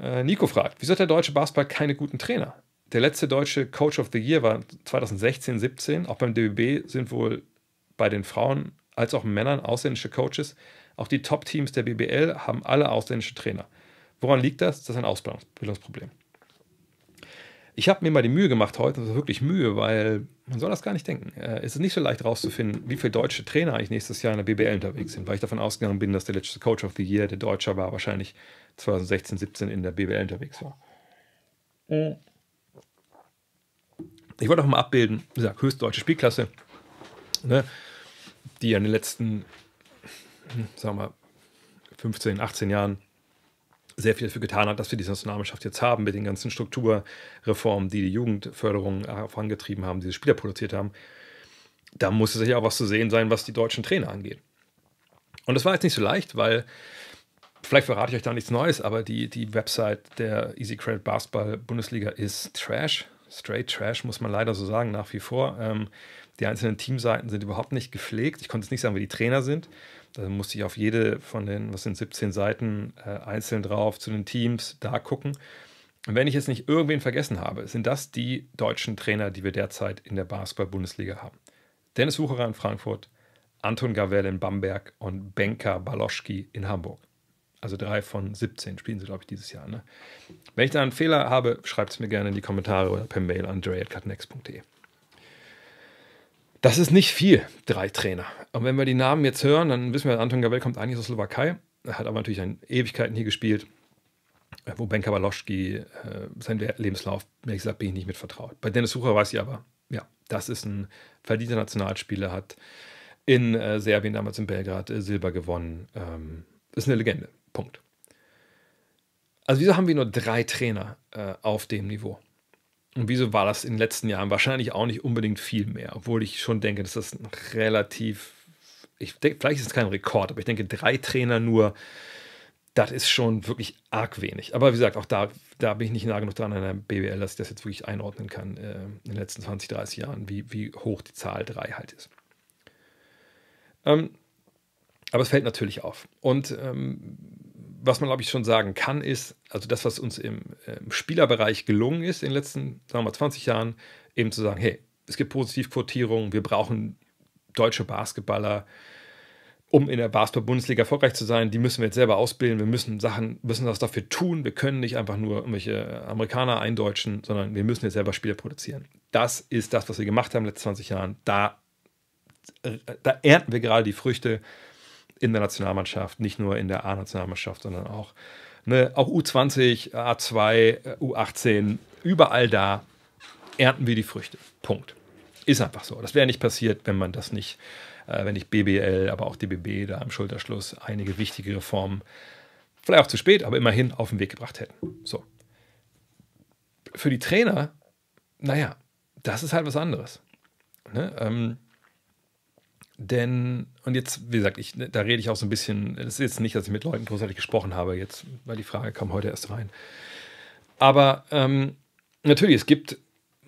A: Äh, Nico fragt, wieso hat der deutsche Basketball keine guten Trainer? Der letzte deutsche Coach of the Year war 2016, 17. Auch beim DBB sind wohl bei den Frauen als auch Männern ausländische Coaches. Auch die Top-Teams der BBL haben alle ausländische Trainer. Woran liegt das? Das ist ein Ausbildungsproblem. Ich habe mir mal die Mühe gemacht heute, das ist wirklich Mühe, weil man soll das gar nicht denken. Äh, es ist nicht so leicht herauszufinden, wie viele deutsche Trainer eigentlich nächstes Jahr in der BBL unterwegs sind, weil ich davon ausgegangen bin, dass der letzte Coach of the Year, der Deutscher war, wahrscheinlich 2016, 17 in der BBL unterwegs war. Mhm. Ich wollte auch mal abbilden, wie gesagt, höchstdeutsche Spielklasse, ne, die in den letzten, hm, sagen wir 15, 18 Jahren sehr viel dafür getan hat, dass wir diese Nationalmannschaft jetzt haben, mit den ganzen Strukturreformen, die die Jugendförderung äh, vorangetrieben haben, diese Spieler produziert haben. Da musste sicher auch was zu sehen sein, was die deutschen Trainer angeht. Und das war jetzt nicht so leicht, weil, vielleicht verrate ich euch da nichts Neues, aber die, die Website der Easy Credit Basketball Bundesliga ist Trash, straight Trash, muss man leider so sagen, nach wie vor. Ähm, die einzelnen Teamseiten sind überhaupt nicht gepflegt. Ich konnte jetzt nicht sagen, wer die Trainer sind. Da musste ich auf jede von den, was sind 17 Seiten, äh, einzeln drauf zu den Teams da gucken. Und wenn ich jetzt nicht irgendwen vergessen habe, sind das die deutschen Trainer, die wir derzeit in der Basketball-Bundesliga haben. Dennis Wucherer in Frankfurt, Anton Gavel in Bamberg und Benka Baloschki in Hamburg. Also drei von 17 spielen sie, glaube ich, dieses Jahr. Ne? Wenn ich da einen Fehler habe, schreibt es mir gerne in die Kommentare oder per Mail an dre.cutnext.de. Das ist nicht viel, drei Trainer. Und wenn wir die Namen jetzt hören, dann wissen wir, Anton Gabel kommt eigentlich aus der Slowakei, Er hat aber natürlich in Ewigkeiten hier gespielt, äh, wo Ben Kabaloschki, äh, sein Lebenslauf, ehrlich gesagt, bin ich nicht mitvertraut. Bei Dennis Sucher weiß ich aber, ja, das ist ein verdienter Nationalspieler, hat in äh, Serbien, damals in Belgrad, äh, Silber gewonnen. Ähm, ist eine Legende. Punkt. Also, wieso haben wir nur drei Trainer äh, auf dem Niveau? Und wieso war das in den letzten Jahren wahrscheinlich auch nicht unbedingt viel mehr, obwohl ich schon denke, dass das relativ, ich denke, vielleicht ist es kein Rekord, aber ich denke, drei Trainer nur, das ist schon wirklich arg wenig. Aber wie gesagt, auch da, da bin ich nicht nah genug dran an der BWL, dass ich das jetzt wirklich einordnen kann äh, in den letzten 20, 30 Jahren, wie, wie hoch die Zahl drei halt ist. Ähm, aber es fällt natürlich auf. Und ähm, was man, glaube ich, schon sagen kann, ist, also das, was uns im, im Spielerbereich gelungen ist in den letzten, sagen wir mal, 20 Jahren, eben zu sagen, hey, es gibt Positivquotierungen, wir brauchen deutsche Basketballer, um in der Basketball-Bundesliga erfolgreich zu sein, die müssen wir jetzt selber ausbilden, wir müssen Sachen, müssen was dafür tun, wir können nicht einfach nur irgendwelche Amerikaner eindeutschen, sondern wir müssen jetzt selber Spiele produzieren. Das ist das, was wir gemacht haben in den letzten 20 Jahren. Da, äh, da ernten wir gerade die Früchte in der Nationalmannschaft, nicht nur in der A-Nationalmannschaft, sondern auch, ne, auch U20, A2, U18, überall da ernten wir die Früchte. Punkt. Ist einfach so. Das wäre nicht passiert, wenn man das nicht, äh, wenn nicht BBL, aber auch DBB da am Schulterschluss einige wichtige Reformen, vielleicht auch zu spät, aber immerhin auf den Weg gebracht hätten. So. Für die Trainer, naja, das ist halt was anderes. Ne? Ähm, denn, und jetzt, wie gesagt, ich, da rede ich auch so ein bisschen, es ist jetzt nicht, dass ich mit Leuten großartig gesprochen habe, jetzt, weil die Frage kam heute erst rein. Aber ähm, natürlich, es gibt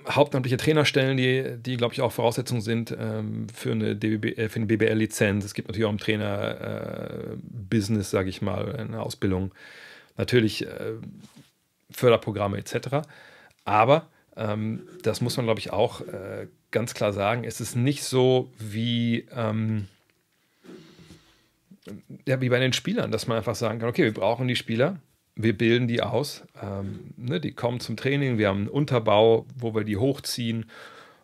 A: hauptamtliche Trainerstellen, die, die glaube ich, auch Voraussetzungen sind ähm, für eine, äh, eine BBL-Lizenz. Es gibt natürlich auch im Trainer-Business, äh, sage ich mal, eine Ausbildung. Natürlich äh, Förderprogramme etc. Aber ähm, das muss man, glaube ich, auch äh, ganz klar sagen, es ist nicht so wie, ähm, ja, wie bei den Spielern, dass man einfach sagen kann, okay, wir brauchen die Spieler, wir bilden die aus, ähm, ne, die kommen zum Training, wir haben einen Unterbau, wo wir die hochziehen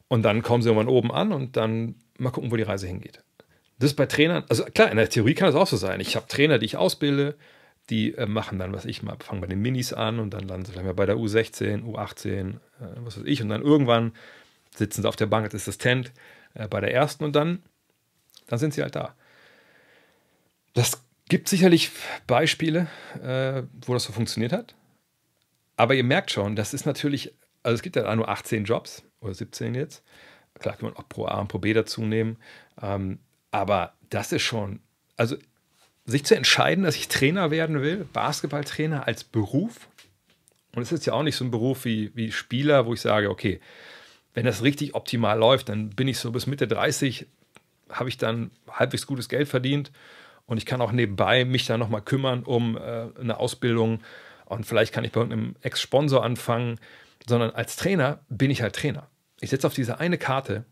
A: und dann kommen sie irgendwann oben an und dann mal gucken, wo die Reise hingeht. Das ist bei Trainern, also klar, in der Theorie kann das auch so sein. Ich habe Trainer, die ich ausbilde, die äh, machen dann, was ich mal, fangen bei den Minis an und dann landen sie vielleicht mal bei der U16, U18, äh, was weiß ich, und dann irgendwann sitzen sie auf der Bank als Assistent äh, bei der ersten und dann, dann sind sie halt da. Das gibt sicherlich Beispiele, äh, wo das so funktioniert hat. Aber ihr merkt schon, das ist natürlich, also es gibt ja nur 18 Jobs oder 17 jetzt. Klar kann man auch pro A und pro B dazu nehmen. Ähm, aber das ist schon, also sich zu entscheiden, dass ich Trainer werden will, Basketballtrainer als Beruf. Und es ist ja auch nicht so ein Beruf wie, wie Spieler, wo ich sage, okay, wenn das richtig optimal läuft, dann bin ich so bis Mitte 30, habe ich dann halbwegs gutes Geld verdient und ich kann auch nebenbei mich dann nochmal kümmern um äh, eine Ausbildung und vielleicht kann ich bei irgendeinem Ex-Sponsor anfangen, sondern als Trainer bin ich halt Trainer. Ich setze auf diese eine Karte,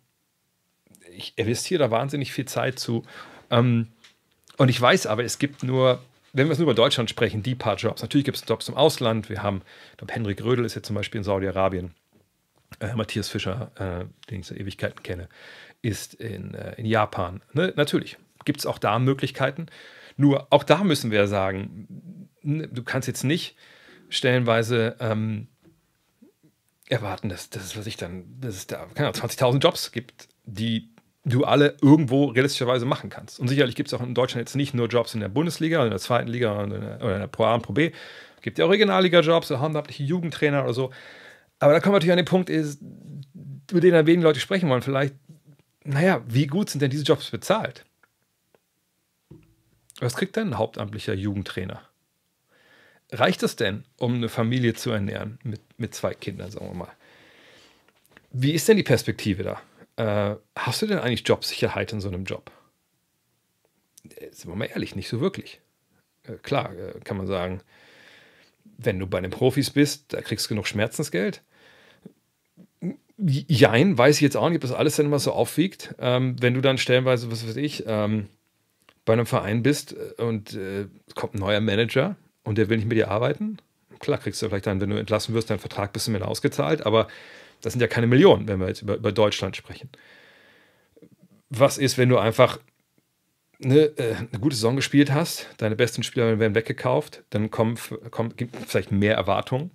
A: ich investiere da wahnsinnig viel Zeit zu ähm, und ich weiß aber, es gibt nur wenn wir jetzt nur über Deutschland sprechen, die paar Jobs. Natürlich gibt es Jobs im Ausland. Wir haben, ich glaube, Henrik Rödel ist jetzt zum Beispiel in Saudi-Arabien äh, Matthias Fischer, äh, den ich seit Ewigkeiten kenne, ist in, äh, in Japan. Ne, natürlich gibt es auch da Möglichkeiten. Nur auch da müssen wir sagen, du kannst jetzt nicht stellenweise ähm, erwarten, dass, dass, was ich dann, dass es da 20.000 Jobs gibt, die du alle irgendwo realistischerweise machen kannst. Und sicherlich gibt es auch in Deutschland jetzt nicht nur Jobs in der Bundesliga, in der zweiten Liga oder in der, Pro A und Pro B. Es gibt ja auch Regionalliga-Jobs, handhabliche Jugendtrainer oder so. Aber da kommen wir natürlich an den Punkt, über den dann wenige Leute sprechen wollen. Vielleicht, naja, wie gut sind denn diese Jobs bezahlt? Was kriegt denn ein hauptamtlicher Jugendtrainer? Reicht es denn, um eine Familie zu ernähren mit, mit zwei Kindern, sagen wir mal? Wie ist denn die Perspektive da? Äh, hast du denn eigentlich Jobsicherheit in so einem Job? Äh, sind wir mal ehrlich, nicht so wirklich. Äh, klar, äh, kann man sagen, wenn du bei den Profis bist, da kriegst du genug Schmerzensgeld. Jein, weiß ich jetzt auch nicht, ob das alles dann immer so aufwiegt. Ähm, wenn du dann stellenweise, was weiß ich, ähm, bei einem Verein bist äh, und äh, kommt ein neuer Manager und der will nicht mit dir arbeiten, klar kriegst du vielleicht dann, wenn du entlassen wirst, deinen Vertrag ein bisschen mehr ausgezahlt, aber das sind ja keine Millionen, wenn wir jetzt über, über Deutschland sprechen. Was ist, wenn du einfach eine, äh, eine, gute Saison gespielt hast, deine besten Spieler werden weggekauft, dann kommen, kommen gibt vielleicht mehr Erwartungen.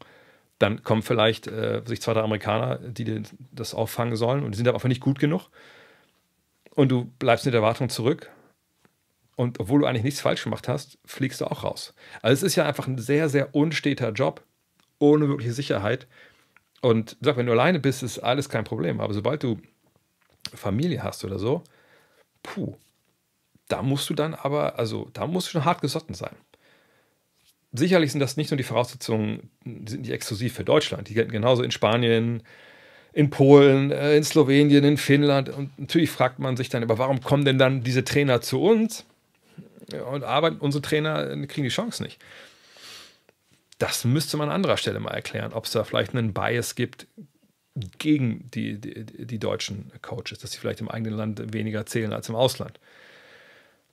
A: Dann kommen vielleicht äh, sich zwei, drei Amerikaner, die das auffangen sollen und die sind aber einfach nicht gut genug. Und du bleibst mit der Erwartung zurück. Und obwohl du eigentlich nichts falsch gemacht hast, fliegst du auch raus. Also es ist ja einfach ein sehr, sehr unsteter Job, ohne wirkliche Sicherheit. Und sag, wenn du alleine bist, ist alles kein Problem. Aber sobald du Familie hast oder so, puh, da musst du dann aber, also da musst du schon hart gesotten sein. Sicherlich sind das nicht nur die Voraussetzungen, die sind nicht exklusiv für Deutschland. Die gelten genauso in Spanien, in Polen, äh, in Slowenien, in Finnland. Und natürlich fragt man sich dann, aber warum kommen denn dann diese Trainer zu uns und arbeiten, unsere Trainer äh, kriegen die Chance nicht. Das müsste man an anderer Stelle mal erklären, ob es da vielleicht einen Bias gibt gegen die, die, die deutschen Coaches, dass sie vielleicht im eigenen Land weniger zählen als im Ausland.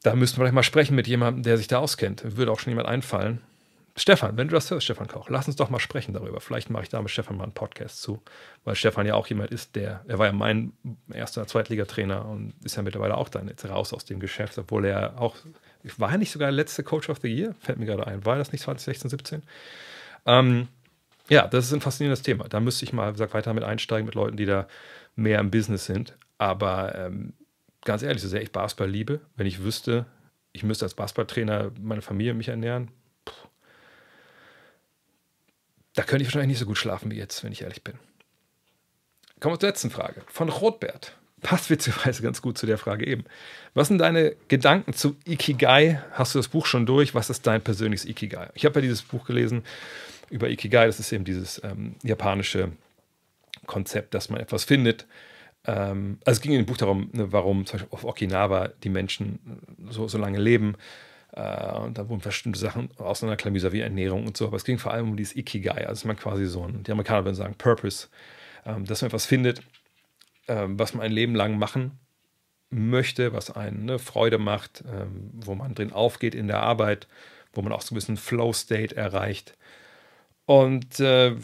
A: Da müssten wir vielleicht mal sprechen mit jemandem, der sich da auskennt. Würde auch schon jemand einfallen. Stefan, wenn du das hörst, Stefan Koch, lass uns doch mal sprechen darüber. Vielleicht mache ich da mit Stefan mal einen Podcast zu, weil Stefan ja auch jemand ist, der, er war ja mein erster Zweitligatrainer und ist ja mittlerweile auch dann jetzt raus aus dem Geschäft, obwohl er auch, war er nicht sogar der letzte Coach of the Year? Fällt mir gerade ein. War das nicht 2016, 17? Ähm, ja, das ist ein faszinierendes Thema. Da müsste ich mal, wie gesagt, weiter mit einsteigen mit Leuten, die da mehr im Business sind. Aber ähm, ganz ehrlich, so sehr ich Basketball liebe, wenn ich wüsste, ich müsste als Basketballtrainer meine Familie mich ernähren, pff, da könnte ich wahrscheinlich nicht so gut schlafen wie jetzt, wenn ich ehrlich bin. Kommen wir zur letzten Frage von Rotbert. Passt witzigerweise ganz gut zu der Frage eben. Was sind deine Gedanken zu Ikigai? Hast du das Buch schon durch? Was ist dein persönliches Ikigai? Ich habe ja dieses Buch gelesen über Ikigai. Das ist eben dieses ähm, japanische Konzept, dass man etwas findet, ähm, also es ging in dem Buch darum, ne, warum zum Beispiel auf Okinawa die Menschen äh, so, so lange leben. Äh, und da wurden bestimmte Sachen auseinanderklamüsert, wie Ernährung und so. Aber es ging vor allem um dieses Ikigai, also man quasi so ein, die Amerikaner würden sagen, Purpose, ähm, dass man etwas findet, ähm, was man ein Leben lang machen möchte, was einen ne, Freude macht, ähm, wo man drin aufgeht in der Arbeit, wo man auch so ein bisschen Flow-State erreicht. Und äh,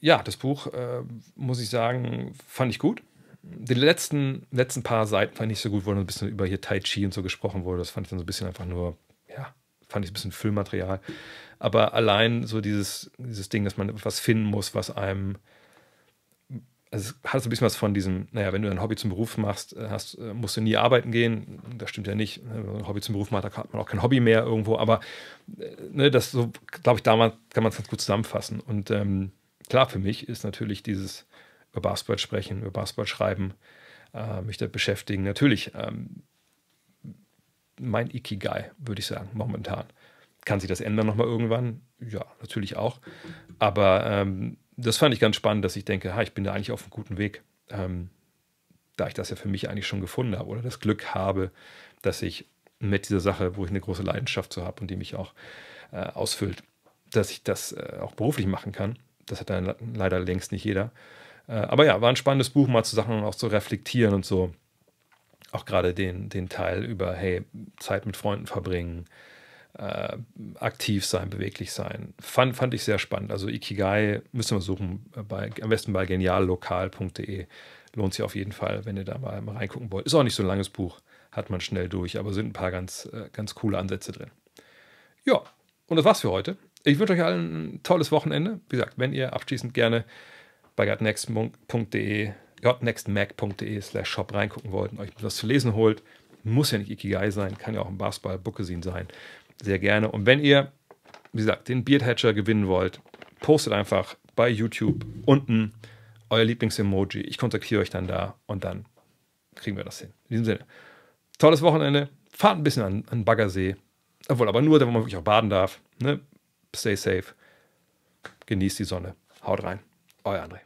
A: ja, das Buch, äh, muss ich sagen, fand ich gut. Die letzten, letzten paar Seiten fand ich so gut, wo ein bisschen über hier Tai Chi und so gesprochen wurde. Das fand ich dann so ein bisschen einfach nur, ja, fand ich ein bisschen Füllmaterial. Aber allein so dieses, dieses Ding, dass man etwas finden muss, was einem also es hat so ein bisschen was von diesem, naja, wenn du ein Hobby zum Beruf machst, äh, hast, äh, musst du nie arbeiten gehen. Das stimmt ja nicht. Wenn man ein Hobby zum Beruf macht, da hat man auch kein Hobby mehr irgendwo. Aber äh, ne, das so, glaube ich, damals kann man es ganz gut zusammenfassen. Und ähm, Klar für mich ist natürlich dieses über Basketball sprechen, über Basketball schreiben, äh, mich da beschäftigen. Natürlich ähm, mein Ikigai, würde ich sagen, momentan. Kann sich das ändern nochmal irgendwann? Ja, natürlich auch. Aber ähm, das fand ich ganz spannend, dass ich denke, ha, ich bin da eigentlich auf einem guten Weg. Ähm, da ich das ja für mich eigentlich schon gefunden habe oder das Glück habe, dass ich mit dieser Sache, wo ich eine große Leidenschaft zu habe und die mich auch äh, ausfüllt, dass ich das äh, auch beruflich machen kann. Das hat dann leider längst nicht jeder. Äh, aber ja, war ein spannendes Buch, mal zu Sachen auch zu reflektieren und so. Auch gerade den, den Teil über, hey, Zeit mit Freunden verbringen, äh, aktiv sein, beweglich sein. Fand, fand ich sehr spannend. Also Ikigai müssen wir suchen, äh, bei, am besten bei geniallokal.de. Lohnt sich auf jeden Fall, wenn ihr da mal, mal reingucken wollt. Ist auch nicht so ein langes Buch, hat man schnell durch, aber sind ein paar ganz, äh, ganz coole Ansätze drin. Ja, und das war's für heute ich wünsche euch allen ein tolles Wochenende. Wie gesagt, wenn ihr abschließend gerne bei gotnextmac.de slash shop reingucken wollt und euch was zu lesen holt, muss ja nicht Ikigai sein, kann ja auch ein Basketball Bookesin sein. Sehr gerne. Und wenn ihr, wie gesagt, den Beard Hatcher gewinnen wollt, postet einfach bei YouTube unten euer Lieblings-Emoji. Ich kontaktiere euch dann da und dann kriegen wir das hin. In diesem Sinne, tolles Wochenende. Fahrt ein bisschen an, an Baggersee. Obwohl, aber nur, wenn man wirklich auch baden darf. Ne? Stay safe. Genießt die Sonne. Haut rein. Euer André.